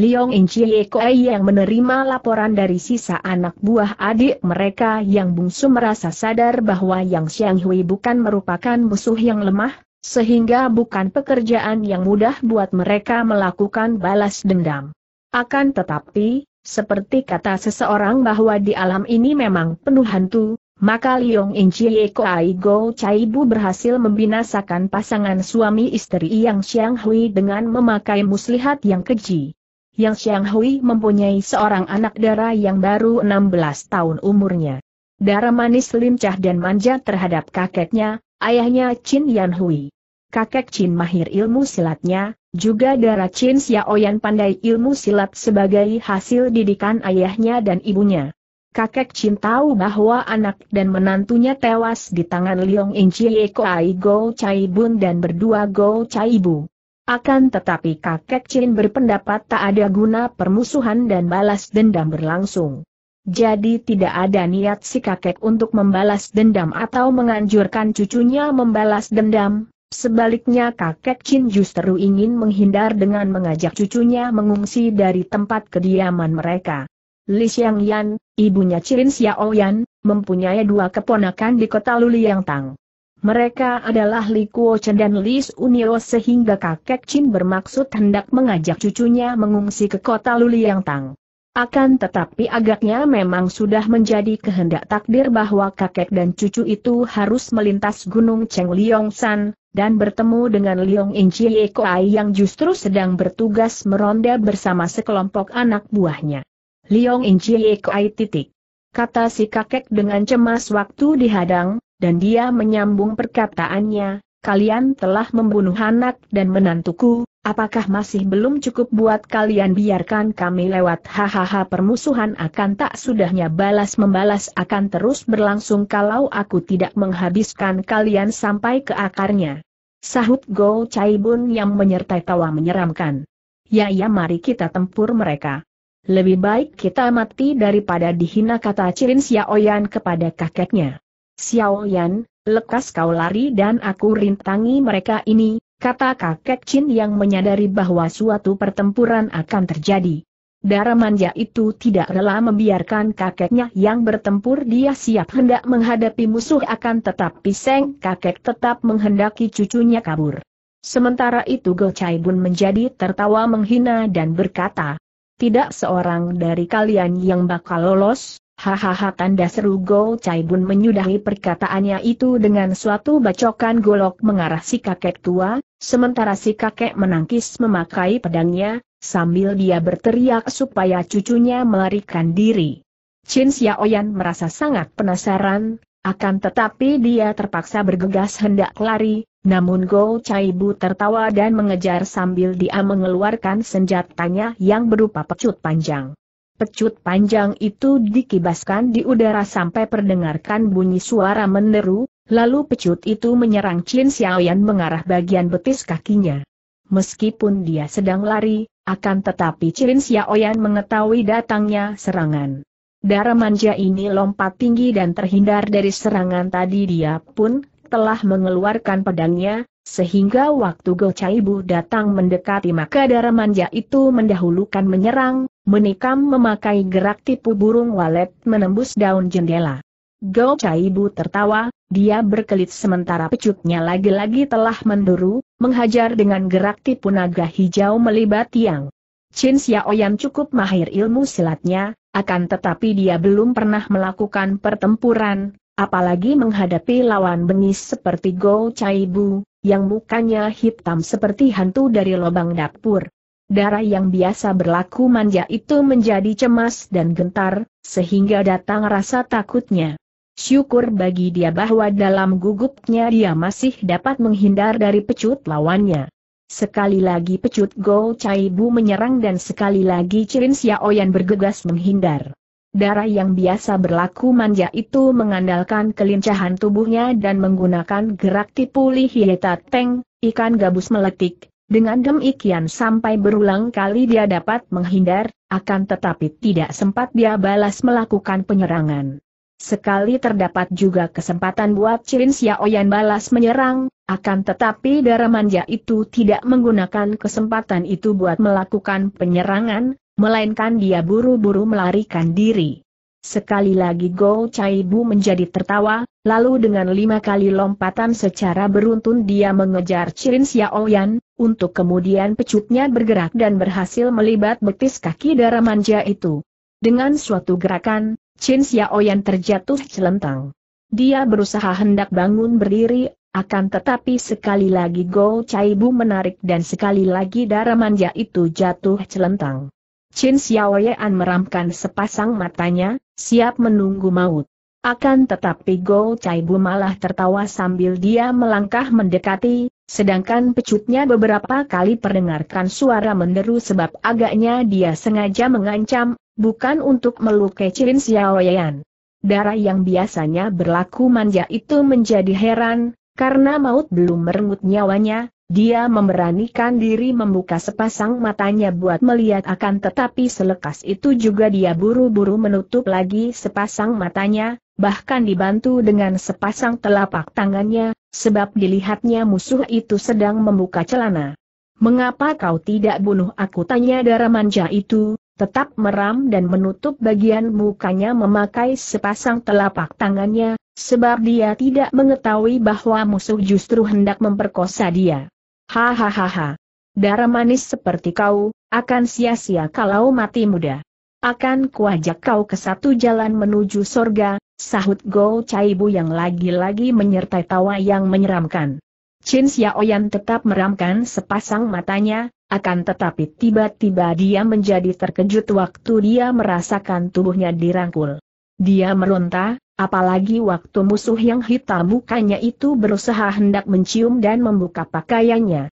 Liong Inchie Koei yang menerima laporan dari sisa anak buah adik mereka yang bungsu merasa sadar bahwa Yang Xiang Hui bukan merupakan musuh yang lemah, sehingga bukan pekerjaan yang mudah buat mereka melakukan balas dendam. Akan tetapi, seperti kata seseorang bahwa di alam ini memang penuh hantu, maka Liong Inchie Koai Go Bu berhasil membinasakan pasangan suami istri Yang Xiang Hui dengan memakai muslihat yang keji. Yang Xiang Hui mempunyai seorang anak dara yang baru 16 tahun umurnya. Dara manis lincah dan manja terhadap kakeknya, ayahnya Qin Yan Hui. Kakek Qin mahir ilmu silatnya, juga dara Qin Xiaoyan pandai ilmu silat sebagai hasil didikan ayahnya dan ibunya. Kakek Qin tahu bahwa anak dan menantunya tewas di tangan Liong Inchi Yeko Ai Go Chai Bun dan berdua Go Chai Bu. Akan tetapi kakek Chin berpendapat tak ada guna permusuhan dan balas dendam berlangsung. Jadi tidak ada niat si kakek untuk membalas dendam atau menganjurkan cucunya membalas dendam, sebaliknya kakek Chin justru ingin menghindar dengan mengajak cucunya mengungsi dari tempat kediaman mereka. Li Xiang Yan, ibunya Chin Xiaoyan, mempunyai dua keponakan di kota Luliangtang. Mereka adalah Li Kuo Chen dan Li Suniro sehingga kakek Chin bermaksud hendak mengajak cucunya mengungsi ke kota Luliangtang. Akan tetapi agaknya memang sudah menjadi kehendak takdir bahwa kakek dan cucu itu harus melintas Gunung Cheng Liong San, dan bertemu dengan Liong Chie Kuai yang justru sedang bertugas meronda bersama sekelompok anak buahnya. Liong Chie Kuai titik. Kata si kakek dengan cemas waktu dihadang, dan dia menyambung perkataannya, kalian telah membunuh anak dan menantuku, apakah masih belum cukup buat kalian biarkan kami lewat hahaha permusuhan akan tak sudahnya balas membalas akan terus berlangsung kalau aku tidak menghabiskan kalian sampai ke akarnya. Sahut Go Chaibun yang menyertai tawa menyeramkan. Ya ya mari kita tempur mereka. Lebih baik kita mati daripada dihina kata Cirin Xiaoyan kepada kakeknya. Xiao Yan, lekas kau lari dan aku rintangi mereka ini, kata kakek Chin yang menyadari bahwa suatu pertempuran akan terjadi. Darah manja itu tidak rela membiarkan kakeknya yang bertempur dia siap hendak menghadapi musuh akan tetap seng kakek tetap menghendaki cucunya kabur. Sementara itu Go Chai Bun menjadi tertawa menghina dan berkata, tidak seorang dari kalian yang bakal lolos, Hahaha tanda seru Go Chai Bun menyudahi perkataannya itu dengan suatu bacokan golok mengarah si kakek tua, sementara si kakek menangkis memakai pedangnya, sambil dia berteriak supaya cucunya melarikan diri. Chin Xiaoyan merasa sangat penasaran, akan tetapi dia terpaksa bergegas hendak lari, namun Go Chai Bu tertawa dan mengejar sambil dia mengeluarkan senjatanya yang berupa pecut panjang. Pecut panjang itu dikibaskan di udara sampai perdengarkan bunyi suara meneru, lalu pecut itu menyerang Chin Xiaoyan mengarah bagian betis kakinya. Meskipun dia sedang lari, akan tetapi Chin Xiaoyan mengetahui datangnya serangan. Darah manja ini lompat tinggi dan terhindar dari serangan tadi dia pun telah mengeluarkan pedangnya, sehingga waktu Gocaibu datang mendekati maka darah manja itu mendahulukan menyerang, Menikam memakai gerak tipu burung walet menembus daun jendela. Gao Bu tertawa, dia berkelit sementara pecutnya lagi-lagi telah menduru, menghajar dengan gerak tipu naga hijau melibat tiang. Chin Xiaoyan cukup mahir ilmu silatnya, akan tetapi dia belum pernah melakukan pertempuran, apalagi menghadapi lawan bengis seperti Gao Bu, yang mukanya hitam seperti hantu dari lubang dapur darah yang biasa berlaku manja itu menjadi cemas dan gentar, sehingga datang rasa takutnya. Syukur bagi dia bahwa dalam gugupnya dia masih dapat menghindar dari pecut lawannya. Sekali lagi pecut Go Chai Bu menyerang dan sekali lagi Cirin Xiaoyan bergegas menghindar. Darah yang biasa berlaku manja itu mengandalkan kelincahan tubuhnya dan menggunakan gerak tipu lihieta teng, ikan gabus meletik, dengan demikian sampai berulang kali dia dapat menghindar, akan tetapi tidak sempat dia balas melakukan penyerangan. Sekali terdapat juga kesempatan buat Cilin Xiaoyan balas menyerang, akan tetapi darah manja itu tidak menggunakan kesempatan itu buat melakukan penyerangan, melainkan dia buru-buru melarikan diri. Sekali lagi Go Chai Bu menjadi tertawa, lalu dengan lima kali lompatan secara beruntun dia mengejar Cilin Xiaoyan, untuk kemudian pecutnya bergerak dan berhasil melibat betis kaki darah manja itu. Dengan suatu gerakan, Chin Xiaoyan terjatuh celentang. Dia berusaha hendak bangun berdiri, akan tetapi sekali lagi Go Chai Bu menarik dan sekali lagi darah manja itu jatuh celentang. Chin Xiaoyan meramkan sepasang matanya, siap menunggu maut. Akan tetapi Go Chai Bu malah tertawa sambil dia melangkah mendekati, sedangkan pecutnya beberapa kali perdengarkan suara menderu sebab agaknya dia sengaja mengancam, bukan untuk melukai Cirin Xiaoyan. Darah yang biasanya berlaku manja itu menjadi heran, karena maut belum merenggut nyawanya, dia memberanikan diri membuka sepasang matanya buat melihat akan tetapi selekas itu juga dia buru-buru menutup lagi sepasang matanya, bahkan dibantu dengan sepasang telapak tangannya, sebab dilihatnya musuh itu sedang membuka celana. Mengapa kau tidak bunuh aku tanya darah manja itu, tetap meram dan menutup bagian mukanya memakai sepasang telapak tangannya, sebab dia tidak mengetahui bahwa musuh justru hendak memperkosa dia. Hahaha. Darah manis seperti kau, akan sia-sia kalau mati muda. Akan kuajak kau ke satu jalan menuju sorga, sahut Go Caibu yang lagi-lagi menyertai tawa yang menyeramkan. Chin Xiaoyan tetap meramkan sepasang matanya, akan tetapi tiba-tiba dia menjadi terkejut waktu dia merasakan tubuhnya dirangkul. Dia meronta, apalagi waktu musuh yang hitam mukanya itu berusaha hendak mencium dan membuka pakaiannya.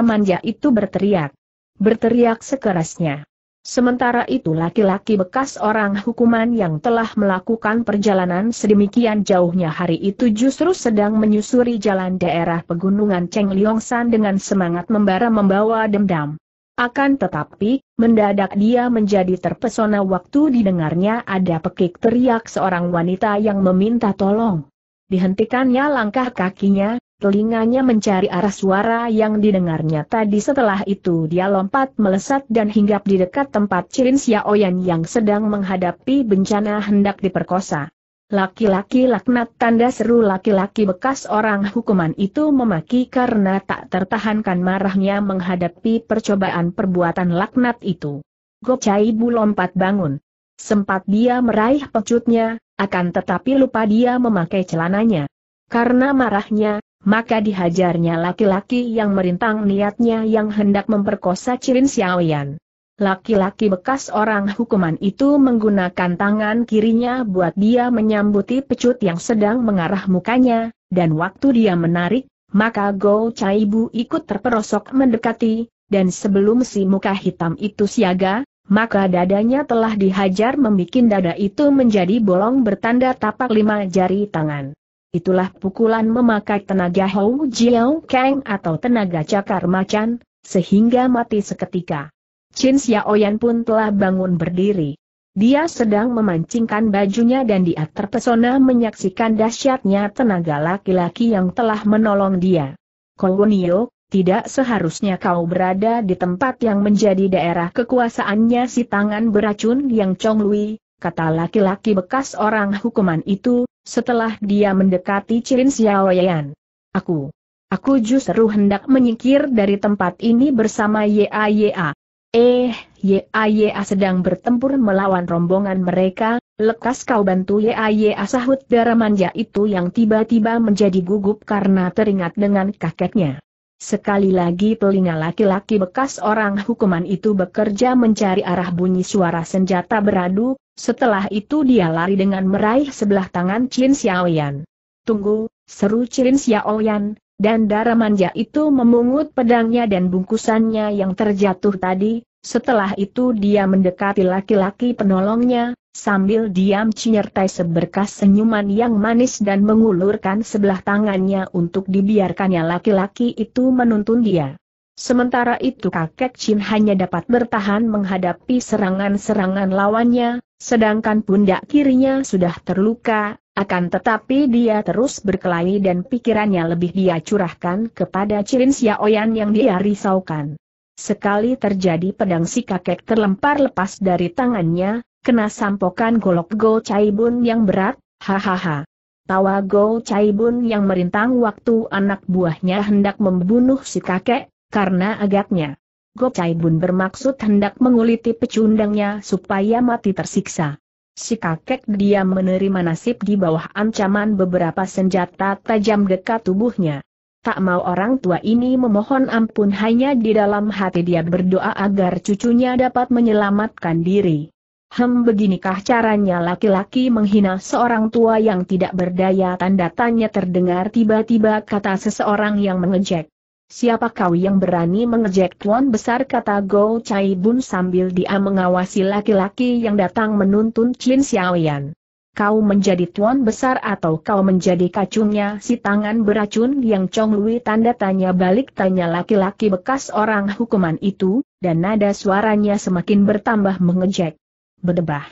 manja itu berteriak. Berteriak sekerasnya. Sementara itu laki-laki bekas orang hukuman yang telah melakukan perjalanan sedemikian jauhnya hari itu justru sedang menyusuri jalan daerah pegunungan Cheng San dengan semangat membara membawa dendam. Akan tetapi, mendadak dia menjadi terpesona waktu didengarnya ada pekik teriak seorang wanita yang meminta tolong. Dihentikannya langkah kakinya, telinganya mencari arah suara yang didengarnya tadi setelah itu dia lompat melesat dan hinggap di dekat tempat Cirin Xiaoyan yang sedang menghadapi bencana hendak diperkosa. Laki-laki laknat tanda seru laki-laki bekas orang hukuman itu memaki karena tak tertahankan marahnya menghadapi percobaan perbuatan laknat itu. Gocai Bu lompat bangun. Sempat dia meraih pecutnya, akan tetapi lupa dia memakai celananya. Karena marahnya, maka dihajarnya laki-laki yang merintang niatnya yang hendak memperkosa Cirin Xiaoyan. Laki-laki bekas orang hukuman itu menggunakan tangan kirinya buat dia menyambuti pecut yang sedang mengarah mukanya, dan waktu dia menarik, maka Go Chaibu ikut terperosok mendekati, dan sebelum si muka hitam itu siaga, maka dadanya telah dihajar membuat dada itu menjadi bolong bertanda tapak lima jari tangan. Itulah pukulan memakai tenaga Hou Jiao Kang atau tenaga cakar macan, sehingga mati seketika. Qin Xiaoyan pun telah bangun berdiri. Dia sedang memancingkan bajunya dan dia terpesona menyaksikan dahsyatnya tenaga laki-laki yang telah menolong dia. Kowonio, tidak seharusnya kau berada di tempat yang menjadi daerah kekuasaannya si tangan beracun yang Chong Lui, kata laki-laki bekas orang hukuman itu, setelah dia mendekati Qin Xiaoyan. Aku, aku justru hendak menyingkir dari tempat ini bersama YAYA. Eh, YAYA sedang bertempur melawan rombongan mereka, lekas kau bantu YAYA sahut daramanja itu yang tiba-tiba menjadi gugup karena teringat dengan kakeknya. Sekali lagi telinga laki-laki bekas orang hukuman itu bekerja mencari arah bunyi suara senjata beradu, setelah itu dia lari dengan meraih sebelah tangan Chin Xiaoyan. Tunggu, seru Chin Xiaoyan, dan darah manja itu memungut pedangnya dan bungkusannya yang terjatuh tadi, setelah itu dia mendekati laki-laki penolongnya, sambil diam cinyertai seberkas senyuman yang manis dan mengulurkan sebelah tangannya untuk dibiarkannya laki-laki itu menuntun dia. Sementara itu kakek Chin hanya dapat bertahan menghadapi serangan-serangan lawannya, sedangkan pundak kirinya sudah terluka, akan tetapi dia terus berkelahi dan pikirannya lebih dia curahkan kepada Cirin Xiaoyan yang dia risaukan. Sekali terjadi pedang si kakek terlempar lepas dari tangannya, kena sampokan golok Go Bun yang berat, hahaha. Tawa Go Bun yang merintang waktu anak buahnya hendak membunuh si kakek, karena agaknya. Go Bun bermaksud hendak menguliti pecundangnya supaya mati tersiksa. Si kakek dia menerima nasib di bawah ancaman beberapa senjata tajam dekat tubuhnya. Tak mau orang tua ini memohon ampun hanya di dalam hati dia berdoa agar cucunya dapat menyelamatkan diri. Hem beginikah caranya laki-laki menghina seorang tua yang tidak berdaya tanda tanya terdengar tiba-tiba kata seseorang yang mengejek. Siapa kau yang berani mengejek tuan besar kata Go Chai Bun sambil dia mengawasi laki-laki yang datang menuntun Chin Xiaoyan. Kau menjadi tuan besar atau kau menjadi kacungnya si tangan beracun yang Chong Lui tanda tanya balik tanya laki-laki bekas orang hukuman itu, dan nada suaranya semakin bertambah mengejek. Berdebah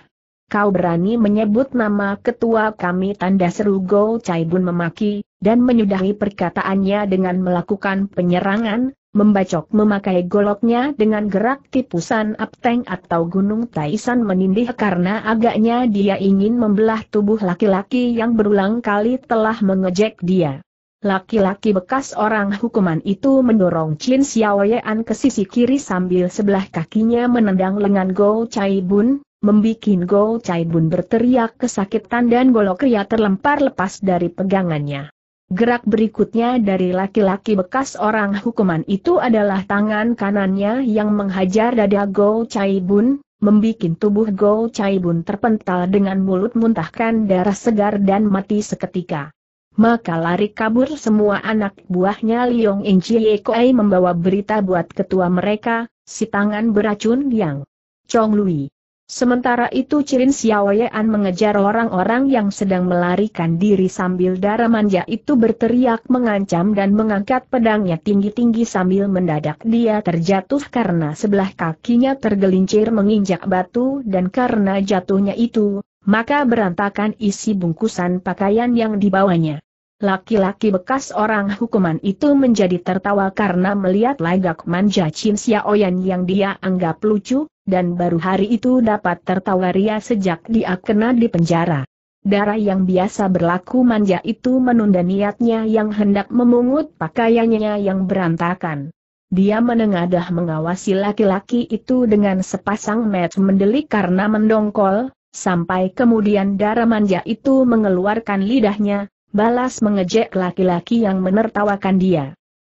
kau berani menyebut nama ketua kami tanda seru Go Chai Bun memaki, dan menyudahi perkataannya dengan melakukan penyerangan, membacok memakai goloknya dengan gerak tipusan apteng atau gunung Taisan menindih karena agaknya dia ingin membelah tubuh laki-laki yang berulang kali telah mengejek dia. Laki-laki bekas orang hukuman itu mendorong Chin Xiaoyan ke sisi kiri sambil sebelah kakinya menendang lengan Go Chai Bun, membikin Go Chai Bun berteriak kesakitan dan golok ria terlempar lepas dari pegangannya. Gerak berikutnya dari laki-laki bekas orang hukuman itu adalah tangan kanannya yang menghajar dada Go Chai Bun, membikin tubuh Go Chai Bun terpental dengan mulut muntahkan darah segar dan mati seketika. Maka lari kabur semua anak buahnya Liong Chie Koei membawa berita buat ketua mereka, si tangan beracun yang Chong Lui. Sementara itu Cirin Xiaoyan mengejar orang-orang yang sedang melarikan diri sambil darah manja itu berteriak mengancam dan mengangkat pedangnya tinggi-tinggi sambil mendadak dia terjatuh karena sebelah kakinya tergelincir menginjak batu dan karena jatuhnya itu, maka berantakan isi bungkusan pakaian yang dibawanya. Laki-laki bekas orang hukuman itu menjadi tertawa karena melihat lagak manja Cirin Xiaoyan yang dia anggap lucu, dan baru hari itu dapat tertawa ria sejak dia kena di penjara. Darah yang biasa berlaku manja itu menunda niatnya yang hendak memungut pakaiannya yang berantakan. Dia menengadah mengawasi laki-laki itu dengan sepasang mata mendelik karena mendongkol, sampai kemudian darah manja itu mengeluarkan lidahnya, balas mengejek laki-laki yang menertawakan dia.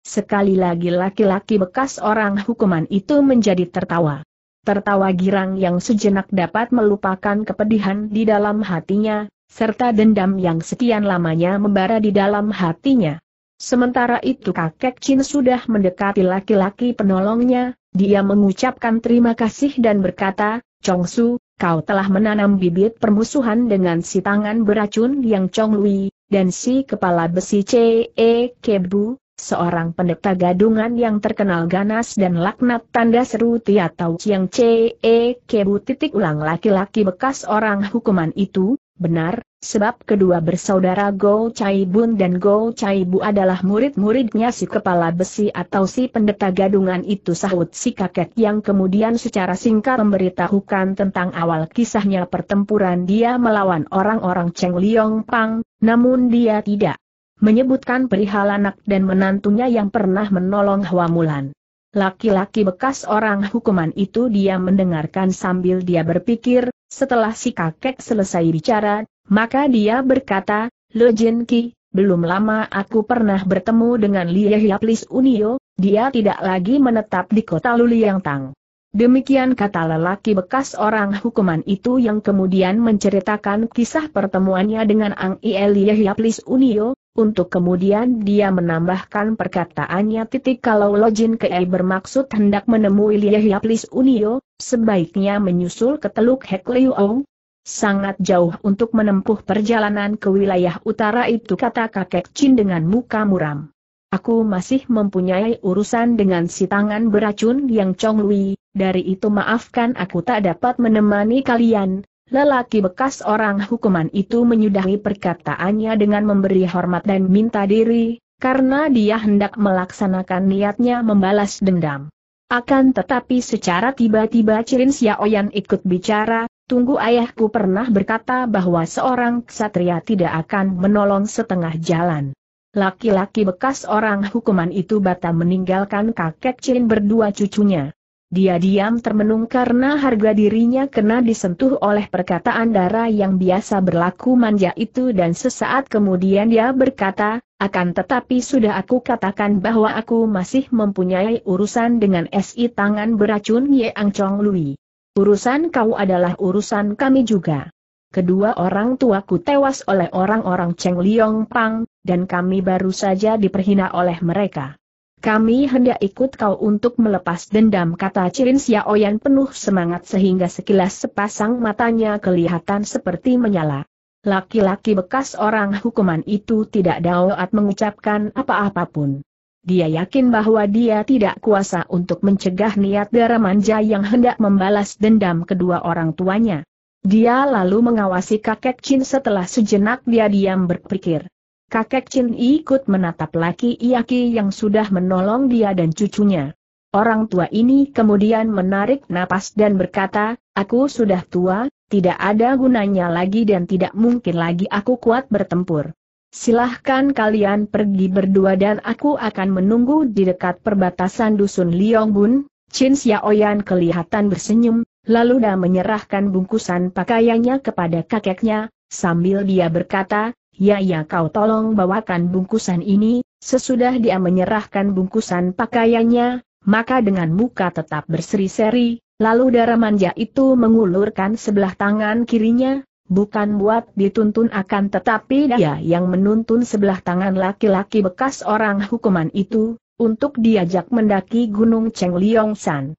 Sekali lagi laki-laki bekas orang hukuman itu menjadi tertawa tertawa girang yang sejenak dapat melupakan kepedihan di dalam hatinya, serta dendam yang sekian lamanya membara di dalam hatinya. Sementara itu kakek Chin sudah mendekati laki-laki penolongnya, dia mengucapkan terima kasih dan berkata, Chong Su, kau telah menanam bibit permusuhan dengan si tangan beracun yang Chong Lui, dan si kepala besi C.E. Kebu, Seorang pendeta gadungan yang terkenal ganas dan laknat tanda seru Tia Tau Chiang Che E Kebu titik ulang laki-laki bekas orang hukuman itu, benar, sebab kedua bersaudara Go Chai Bun dan Go Chai Bu adalah murid-muridnya si kepala besi atau si pendeta gadungan itu sahut si kakek yang kemudian secara singkat memberitahukan tentang awal kisahnya pertempuran dia melawan orang-orang Cheng Liong Pang, namun dia tidak menyebutkan perihal anak dan menantunya yang pernah menolong Hua Mulan. Laki-laki bekas orang hukuman itu dia mendengarkan sambil dia berpikir, setelah si kakek selesai bicara, maka dia berkata, Lo Jin Ki, belum lama aku pernah bertemu dengan Lia Hiaplis Unio, dia tidak lagi menetap di kota Luliangtang. Demikian kata lelaki bekas orang hukuman itu yang kemudian menceritakan kisah pertemuannya dengan Ang Ie Lia Hiaplis Unio, untuk kemudian dia menambahkan perkataannya titik kalau Lojin Kei bermaksud hendak menemui Liehia Plis Unio, sebaiknya menyusul ke Teluk Hekliuong. Sangat jauh untuk menempuh perjalanan ke wilayah utara itu kata kakek Chin dengan muka muram. Aku masih mempunyai urusan dengan si tangan beracun yang Chong Lui, dari itu maafkan aku tak dapat menemani kalian, Lelaki bekas orang hukuman itu menyudahi perkataannya dengan memberi hormat dan minta diri, karena dia hendak melaksanakan niatnya membalas dendam. Akan tetapi secara tiba-tiba Cirin Xiaoyan ikut bicara, tunggu ayahku pernah berkata bahwa seorang ksatria tidak akan menolong setengah jalan. Laki-laki bekas orang hukuman itu bata meninggalkan kakek Cirin berdua cucunya. Dia diam termenung karena harga dirinya kena disentuh oleh perkataan darah yang biasa berlaku manja itu dan sesaat kemudian dia berkata, akan tetapi sudah aku katakan bahwa aku masih mempunyai urusan dengan SI tangan beracun Ye Ang Chong Lui. Urusan kau adalah urusan kami juga. Kedua orang tuaku tewas oleh orang-orang Cheng Liong Pang, dan kami baru saja diperhina oleh mereka. Kami hendak ikut kau untuk melepas dendam kata Cirin Xiaoyan penuh semangat sehingga sekilas sepasang matanya kelihatan seperti menyala. Laki-laki bekas orang hukuman itu tidak dawat mengucapkan apa-apapun. Dia yakin bahwa dia tidak kuasa untuk mencegah niat darah manja yang hendak membalas dendam kedua orang tuanya. Dia lalu mengawasi kakek Chin setelah sejenak dia diam berpikir. Kakek Chin ikut menatap laki Iaki yang sudah menolong dia dan cucunya. Orang tua ini kemudian menarik napas dan berkata, aku sudah tua, tidak ada gunanya lagi dan tidak mungkin lagi aku kuat bertempur. Silahkan kalian pergi berdua dan aku akan menunggu di dekat perbatasan dusun Liongbun. Chin Xiaoyan kelihatan bersenyum, lalu dia menyerahkan bungkusan pakaiannya kepada kakeknya, sambil dia berkata, Ya ya kau tolong bawakan bungkusan ini, sesudah dia menyerahkan bungkusan pakaiannya, maka dengan muka tetap berseri-seri, lalu darah manja itu mengulurkan sebelah tangan kirinya, bukan buat dituntun akan tetapi dia yang menuntun sebelah tangan laki-laki bekas orang hukuman itu, untuk diajak mendaki Gunung Cheng Liong San.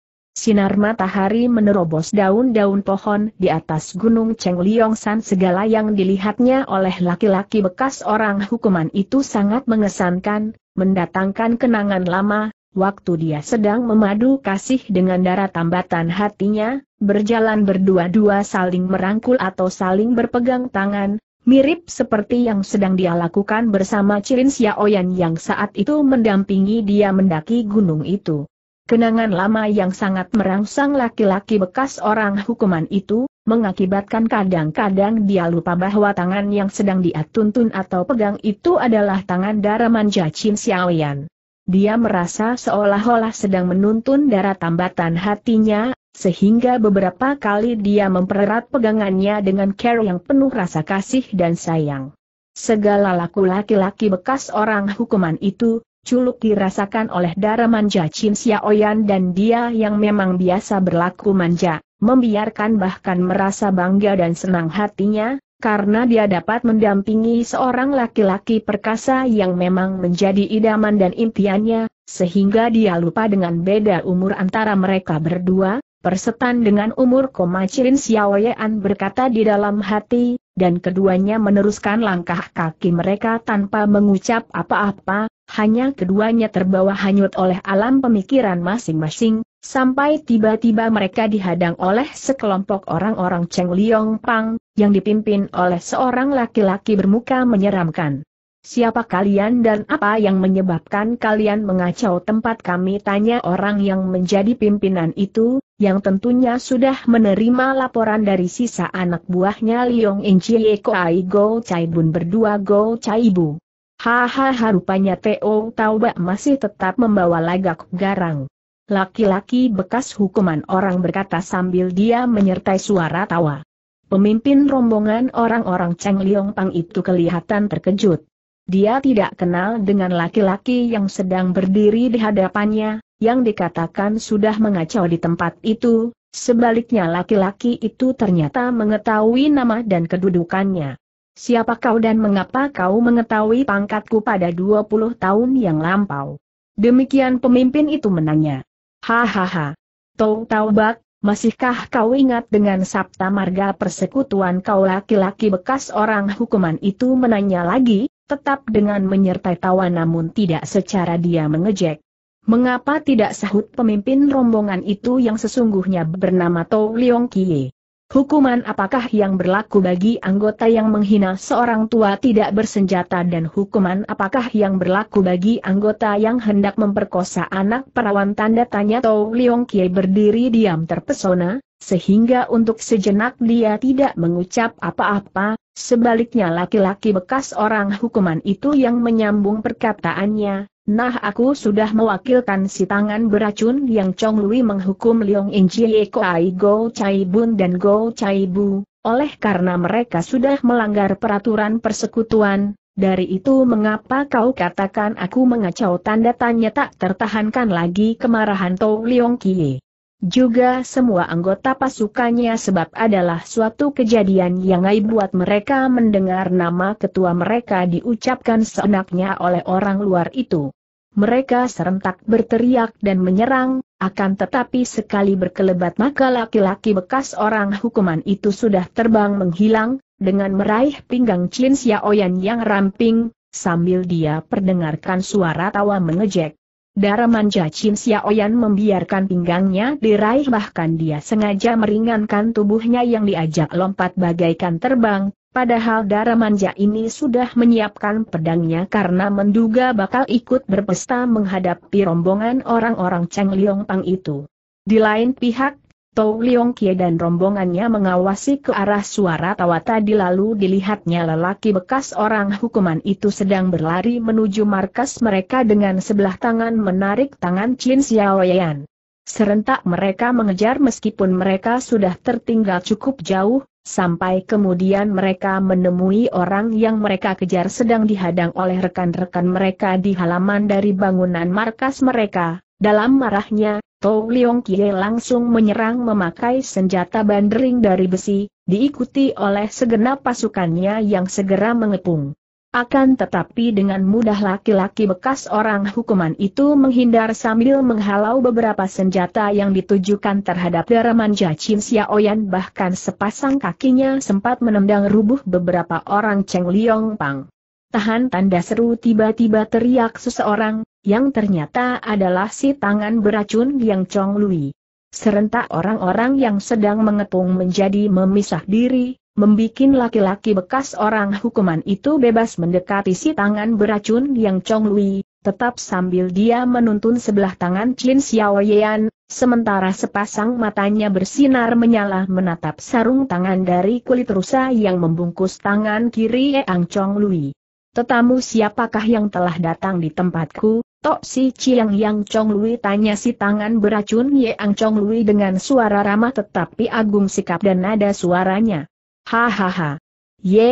Sinar matahari menerobos daun-daun pohon di atas gunung Cheng San segala yang dilihatnya oleh laki-laki bekas orang hukuman itu sangat mengesankan, mendatangkan kenangan lama, waktu dia sedang memadu kasih dengan darah tambatan hatinya, berjalan berdua-dua saling merangkul atau saling berpegang tangan, mirip seperti yang sedang dia lakukan bersama Cirin Xiaoyan yang saat itu mendampingi dia mendaki gunung itu. Kenangan lama yang sangat merangsang laki-laki bekas orang hukuman itu, mengakibatkan kadang-kadang dia lupa bahwa tangan yang sedang dia tuntun atau pegang itu adalah tangan darah manja Chin Xiaoyan. Dia merasa seolah-olah sedang menuntun darah tambatan hatinya, sehingga beberapa kali dia mempererat pegangannya dengan care yang penuh rasa kasih dan sayang. Segala laku laki-laki bekas orang hukuman itu, culuk dirasakan oleh darah manja Chin Xiaoyan dan dia yang memang biasa berlaku manja, membiarkan bahkan merasa bangga dan senang hatinya, karena dia dapat mendampingi seorang laki-laki perkasa yang memang menjadi idaman dan impiannya, sehingga dia lupa dengan beda umur antara mereka berdua, persetan dengan umur koma Chin Xiaoyan berkata di dalam hati, dan keduanya meneruskan langkah kaki mereka tanpa mengucap apa-apa, hanya keduanya terbawa hanyut oleh alam pemikiran masing-masing, sampai tiba-tiba mereka dihadang oleh sekelompok orang-orang Cheng Liong Pang, yang dipimpin oleh seorang laki-laki bermuka menyeramkan. Siapa kalian dan apa yang menyebabkan kalian mengacau tempat kami tanya orang yang menjadi pimpinan itu, yang tentunya sudah menerima laporan dari sisa anak buahnya Liong Inchie Koai Go Chai Bun berdua Go Chai Bu. Hahaha rupanya Teo Taubak masih tetap membawa lagak garang. Laki-laki bekas hukuman orang berkata sambil dia menyertai suara tawa. Pemimpin rombongan orang-orang Cheng Liong Pang itu kelihatan terkejut. Dia tidak kenal dengan laki-laki yang sedang berdiri di hadapannya, yang dikatakan sudah mengacau di tempat itu, sebaliknya laki-laki itu ternyata mengetahui nama dan kedudukannya. Siapa kau dan mengapa kau mengetahui pangkatku pada 20 tahun yang lampau? Demikian pemimpin itu menanya. Hahaha. Tau tau bak, masihkah kau ingat dengan sabta marga persekutuan kau laki-laki bekas orang hukuman itu menanya lagi, tetap dengan menyertai tawa namun tidak secara dia mengejek. Mengapa tidak sahut pemimpin rombongan itu yang sesungguhnya bernama Tau Leong Kie? Hukuman apakah yang berlaku bagi anggota yang menghina seorang tua tidak bersenjata dan hukuman apakah yang berlaku bagi anggota yang hendak memperkosa anak perawan tanda tanya Tau Leong Kie berdiri diam terpesona, sehingga untuk sejenak dia tidak mengucap apa-apa, sebaliknya laki-laki bekas orang hukuman itu yang menyambung perkataannya, Nah aku sudah mewakilkan si tangan beracun yang Chong Lui menghukum Leong Injie Ai Go Chai Bun dan Go Chai Bu, oleh karena mereka sudah melanggar peraturan persekutuan, dari itu mengapa kau katakan aku mengacau tanda tanya tak tertahankan lagi kemarahan Tou Leong Kie juga semua anggota pasukannya sebab adalah suatu kejadian yang aib buat mereka mendengar nama ketua mereka diucapkan seenaknya oleh orang luar itu. Mereka serentak berteriak dan menyerang, akan tetapi sekali berkelebat maka laki-laki bekas orang hukuman itu sudah terbang menghilang, dengan meraih pinggang Chin Xiaoyan yang ramping, sambil dia perdengarkan suara tawa mengejek. Darah manja Chin Xiaoyan membiarkan pinggangnya diraih bahkan dia sengaja meringankan tubuhnya yang diajak lompat bagaikan terbang, padahal darah manja ini sudah menyiapkan pedangnya karena menduga bakal ikut berpesta menghadapi rombongan orang-orang Cheng Liong Pang itu. Di lain pihak, Tou Leong Kie dan rombongannya mengawasi ke arah suara tawa tadi lalu dilihatnya lelaki bekas orang hukuman itu sedang berlari menuju markas mereka dengan sebelah tangan menarik tangan Chin Xiaoyan. Serentak mereka mengejar meskipun mereka sudah tertinggal cukup jauh, sampai kemudian mereka menemui orang yang mereka kejar sedang dihadang oleh rekan-rekan mereka di halaman dari bangunan markas mereka. Dalam marahnya, Tou Liong Kie langsung menyerang memakai senjata bandering dari besi, diikuti oleh segenap pasukannya yang segera mengepung. Akan tetapi dengan mudah laki-laki bekas orang hukuman itu menghindar sambil menghalau beberapa senjata yang ditujukan terhadap Daramanja Chin Xiaoyan bahkan sepasang kakinya sempat menendang rubuh beberapa orang Cheng Liong Pang. Tahan tanda seru tiba-tiba teriak seseorang, yang ternyata adalah si tangan beracun yang Chong Lui. Serentak orang-orang yang sedang mengepung menjadi memisah diri, membikin laki-laki bekas orang hukuman itu bebas mendekati si tangan beracun yang Chong Lui, tetap sambil dia menuntun sebelah tangan Chin Xiao Yean, sementara sepasang matanya bersinar menyala menatap sarung tangan dari kulit rusa yang membungkus tangan kiri Ang Chong Lui. Tetamu siapakah yang telah datang di tempatku? Tok si Chiang Yang Chong Lui tanya si tangan beracun ang Chong Lui dengan suara ramah tetapi agung sikap dan nada suaranya. Hahaha.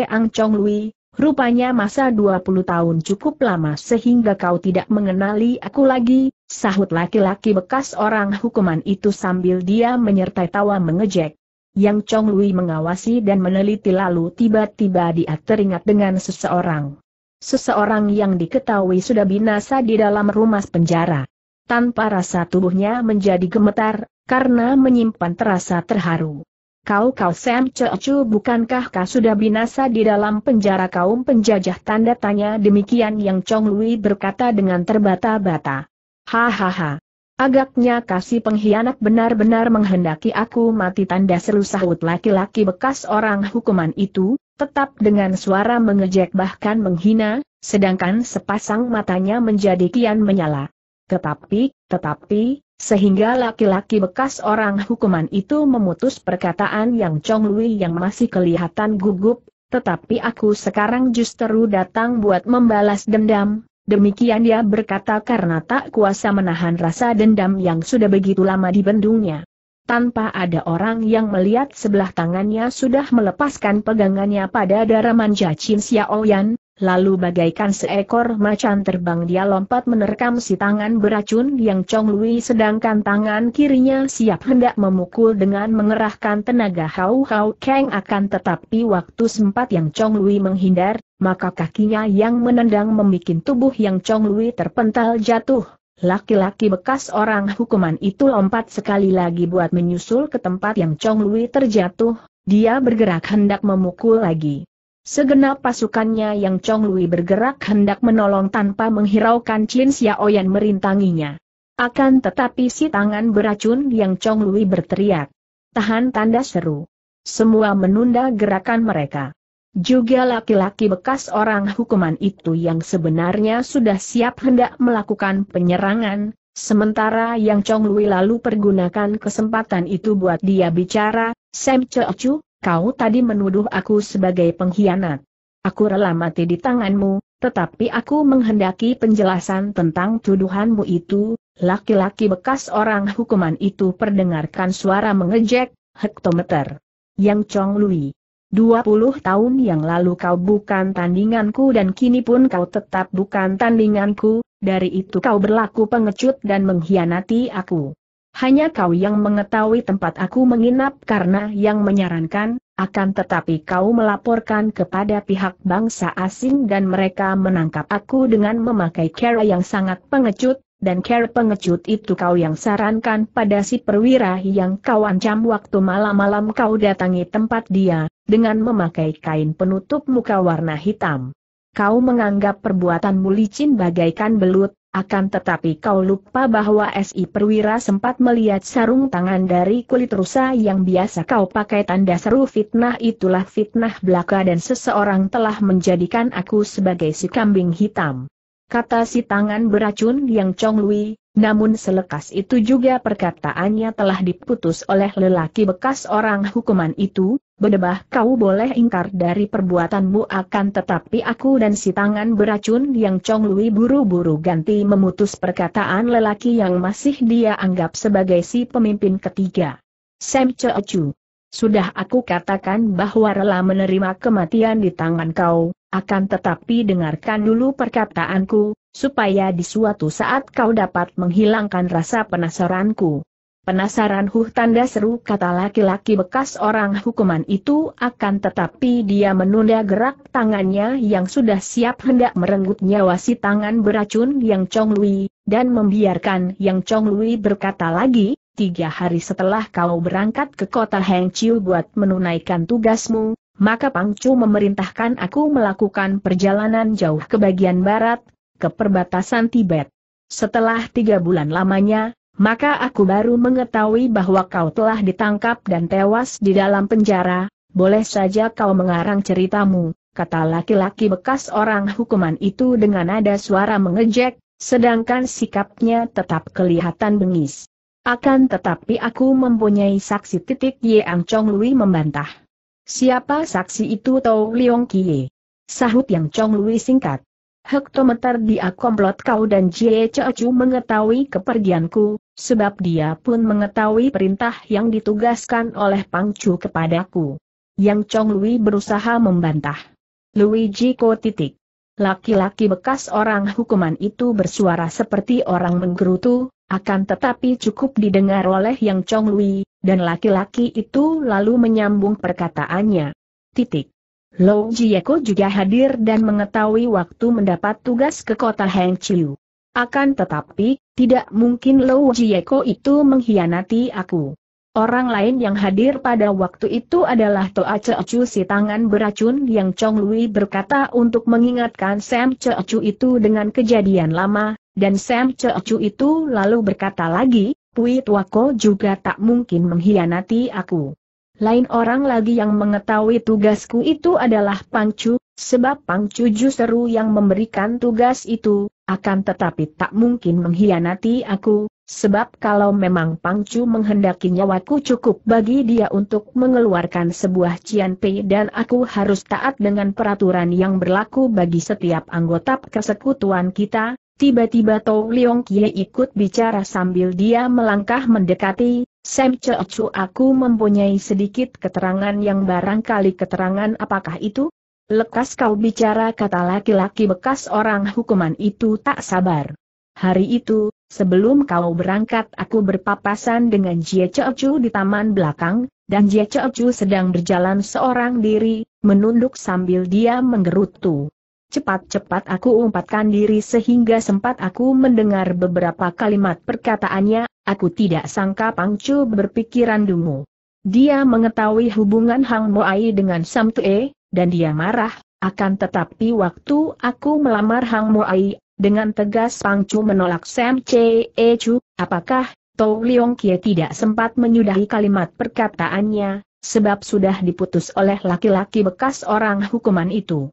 ang Chong Lui, rupanya masa 20 tahun cukup lama sehingga kau tidak mengenali aku lagi, sahut laki-laki bekas orang hukuman itu sambil dia menyertai tawa mengejek. Yang Chong Lui mengawasi dan meneliti lalu tiba-tiba dia teringat dengan seseorang. Seseorang yang diketahui sudah binasa di dalam rumah penjara. Tanpa rasa tubuhnya menjadi gemetar, karena menyimpan terasa terharu. Kau-kau Sam Chechu bukankah kau sudah binasa di dalam penjara kaum penjajah tanda tanya demikian yang Chong Lui berkata dengan terbata-bata. Hahaha. Agaknya kasih pengkhianat benar-benar menghendaki aku mati tanda seru sahut laki-laki bekas orang hukuman itu, tetap dengan suara mengejek bahkan menghina, sedangkan sepasang matanya menjadi kian menyala. Tetapi, tetapi, sehingga laki-laki bekas orang hukuman itu memutus perkataan yang Chong Lui yang masih kelihatan gugup, tetapi aku sekarang justru datang buat membalas dendam, demikian dia berkata karena tak kuasa menahan rasa dendam yang sudah begitu lama dibendungnya tanpa ada orang yang melihat sebelah tangannya sudah melepaskan pegangannya pada darah manja Chin Xiaoyan, lalu bagaikan seekor macan terbang dia lompat menerkam si tangan beracun yang Chong Lui sedangkan tangan kirinya siap hendak memukul dengan mengerahkan tenaga Hau Hao Kang akan tetapi waktu sempat yang Chong Lui menghindar, maka kakinya yang menendang membuat tubuh yang Chong Lui terpental jatuh. Laki-laki bekas orang hukuman itu lompat sekali lagi buat menyusul ke tempat yang Chong Lui terjatuh, dia bergerak hendak memukul lagi. Segenap pasukannya yang Chong Lui bergerak hendak menolong tanpa menghiraukan Chin Xiaoyan merintanginya. Akan tetapi si tangan beracun yang Chong Lui berteriak. Tahan tanda seru. Semua menunda gerakan mereka. Juga laki-laki bekas orang hukuman itu yang sebenarnya sudah siap hendak melakukan penyerangan, sementara yang Chong Lui lalu pergunakan kesempatan itu buat dia bicara, Sam Chu, kau tadi menuduh aku sebagai pengkhianat. Aku rela mati di tanganmu, tetapi aku menghendaki penjelasan tentang tuduhanmu itu, laki-laki bekas orang hukuman itu perdengarkan suara mengejek, hektometer. Yang Chong Lui 20 tahun yang lalu kau bukan tandinganku dan kini pun kau tetap bukan tandinganku, dari itu kau berlaku pengecut dan mengkhianati aku. Hanya kau yang mengetahui tempat aku menginap karena yang menyarankan, akan tetapi kau melaporkan kepada pihak bangsa asing dan mereka menangkap aku dengan memakai cara yang sangat pengecut, dan care pengecut itu kau yang sarankan pada si perwira yang kau ancam waktu malam-malam kau datangi tempat dia, dengan memakai kain penutup muka warna hitam. Kau menganggap perbuatanmu licin bagaikan belut, akan tetapi kau lupa bahwa SI perwira sempat melihat sarung tangan dari kulit rusa yang biasa kau pakai tanda seru fitnah itulah fitnah belaka dan seseorang telah menjadikan aku sebagai si kambing hitam kata si tangan beracun yang Chong Lui, namun selekas itu juga perkataannya telah diputus oleh lelaki bekas orang hukuman itu, bedebah kau boleh ingkar dari perbuatanmu akan tetapi aku dan si tangan beracun yang Chong Lui buru-buru ganti memutus perkataan lelaki yang masih dia anggap sebagai si pemimpin ketiga. Sam Chu, Sudah aku katakan bahwa rela menerima kematian di tangan kau, akan tetapi dengarkan dulu perkataanku, supaya di suatu saat kau dapat menghilangkan rasa penasaranku. Penasaran huh tanda seru kata laki-laki bekas orang hukuman itu akan tetapi dia menunda gerak tangannya yang sudah siap hendak merenggut nyawa si tangan beracun yang Chong Lui, dan membiarkan yang Chong Lui berkata lagi, tiga hari setelah kau berangkat ke kota Heng Chiu buat menunaikan tugasmu, maka Pangcu memerintahkan aku melakukan perjalanan jauh ke bagian barat, ke perbatasan Tibet. Setelah tiga bulan lamanya, maka aku baru mengetahui bahwa kau telah ditangkap dan tewas di dalam penjara, boleh saja kau mengarang ceritamu, kata laki-laki bekas orang hukuman itu dengan nada suara mengejek, sedangkan sikapnya tetap kelihatan bengis. Akan tetapi aku mempunyai saksi titik Ang Chong Lui membantah. Siapa saksi itu Tau Leong Kie? Sahut yang Chong Lui singkat. Hektometer dia komplot kau dan Jie Chu mengetahui kepergianku, sebab dia pun mengetahui perintah yang ditugaskan oleh Pang Chu kepadaku. Yang Chong Lui berusaha membantah. Luigi Ko titik. Laki-laki bekas orang hukuman itu bersuara seperti orang menggerutu, akan tetapi cukup didengar oleh Yang Chong Lui, dan laki-laki itu lalu menyambung perkataannya. Titik. Lo Jieko juga hadir dan mengetahui waktu mendapat tugas ke kota Heng Chiu. Akan tetapi, tidak mungkin Lo Jieko itu mengkhianati aku. Orang lain yang hadir pada waktu itu adalah Toa Ceocu si tangan beracun yang Chong Lui berkata untuk mengingatkan Sam Ceocu itu dengan kejadian lama, dan Sam Ceocu itu lalu berkata lagi, Pui Tuako juga tak mungkin mengkhianati aku. Lain orang lagi yang mengetahui tugasku itu adalah Pangcu, sebab Pangcu justru yang memberikan tugas itu, akan tetapi tak mungkin mengkhianati aku, Sebab kalau memang Pangcu menghendaki nyawaku cukup bagi dia untuk mengeluarkan sebuah cian dan aku harus taat dengan peraturan yang berlaku bagi setiap anggota persekutuan kita, Tiba-tiba Tou Leong Kie ikut bicara sambil dia melangkah mendekati, Sam Chu aku mempunyai sedikit keterangan yang barangkali keterangan apakah itu? Lekas kau bicara kata laki-laki bekas orang hukuman itu tak sabar. Hari itu, sebelum kau berangkat aku berpapasan dengan Jie Chu di taman belakang, dan Jie Chu sedang berjalan seorang diri, menunduk sambil dia menggerutu. Cepat-cepat aku umpatkan diri sehingga sempat aku mendengar beberapa kalimat perkataannya, aku tidak sangka Pangcu berpikiran dungu. Dia mengetahui hubungan Hang Moai dengan Sam Tue, dan dia marah, akan tetapi waktu aku melamar Hang Moai, dengan tegas Pangcu menolak Sam Che Chu, apakah Tou Leong Kie tidak sempat menyudahi kalimat perkataannya, sebab sudah diputus oleh laki-laki bekas orang hukuman itu.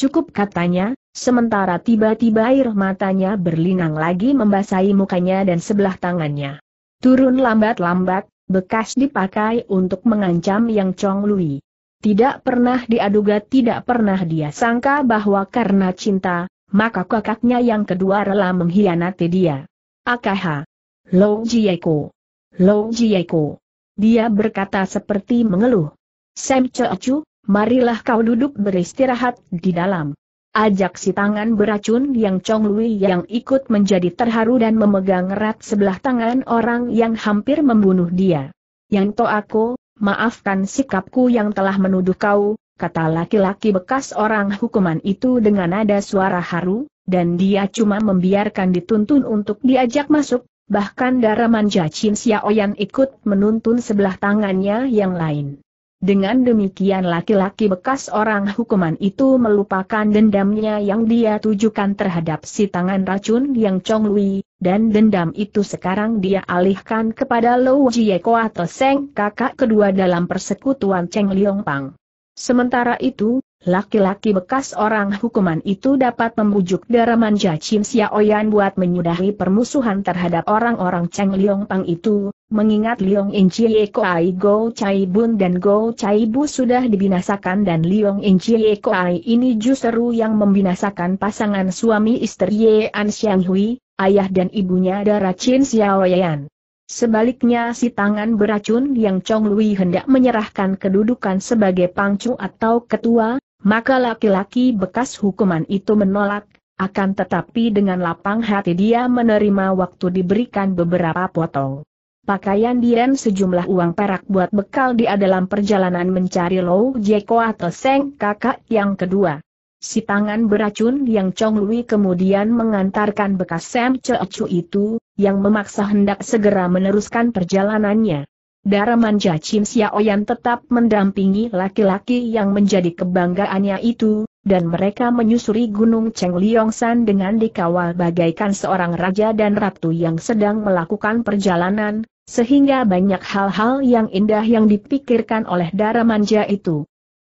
Cukup katanya, sementara tiba-tiba air matanya berlinang lagi membasahi mukanya dan sebelah tangannya. Turun lambat-lambat, bekas dipakai untuk mengancam Yang Chong Lui. Tidak pernah diaduga tidak pernah dia sangka bahwa karena cinta, maka kakaknya yang kedua rela mengkhianati dia. Akaha. Lo Jieko. Lo Jieko. Dia berkata seperti mengeluh. Sam Cheochu, marilah kau duduk beristirahat di dalam. Ajak si tangan beracun yang Chong Lui yang ikut menjadi terharu dan memegang erat sebelah tangan orang yang hampir membunuh dia. Yang to aku, maafkan sikapku yang telah menuduh kau, kata laki-laki bekas orang hukuman itu dengan nada suara haru, dan dia cuma membiarkan dituntun untuk diajak masuk, bahkan darah manja Chin Xiaoyan ikut menuntun sebelah tangannya yang lain. Dengan demikian laki-laki bekas orang hukuman itu melupakan dendamnya yang dia tujukan terhadap si tangan racun yang Chong Lui, dan dendam itu sekarang dia alihkan kepada Lou atau Seng kakak kedua dalam persekutuan Cheng Liong Pang. Sementara itu, Laki-laki bekas orang hukuman itu dapat membujuk Daraman Jacim Siaoyan buat menyudahi permusuhan terhadap orang-orang Cheng Liong Pang itu, mengingat Liong Ko Koai Go Chai Bun dan Go Chai Bu sudah dibinasakan dan Liong Ko Koai ini justru yang membinasakan pasangan suami istri Ye An Xiang Hui, ayah dan ibunya Daracin Siaoyan. Sebaliknya si tangan beracun yang Chong Lui hendak menyerahkan kedudukan sebagai pangcu atau ketua, maka laki-laki bekas hukuman itu menolak, akan tetapi dengan lapang hati dia menerima waktu diberikan beberapa potong. Pakaian diren, sejumlah uang perak buat bekal dia dalam perjalanan mencari Lou Jeko atau Seng kakak yang kedua. Si tangan beracun yang Chong Lui kemudian mengantarkan bekas Sam Cheochu itu, yang memaksa hendak segera meneruskan perjalanannya manja Chim Xiaoyan tetap mendampingi laki-laki yang menjadi kebanggaannya itu, dan mereka menyusuri Gunung Cheng Liongsan dengan dikawal bagaikan seorang raja dan ratu yang sedang melakukan perjalanan, sehingga banyak hal-hal yang indah yang dipikirkan oleh Daramanja itu.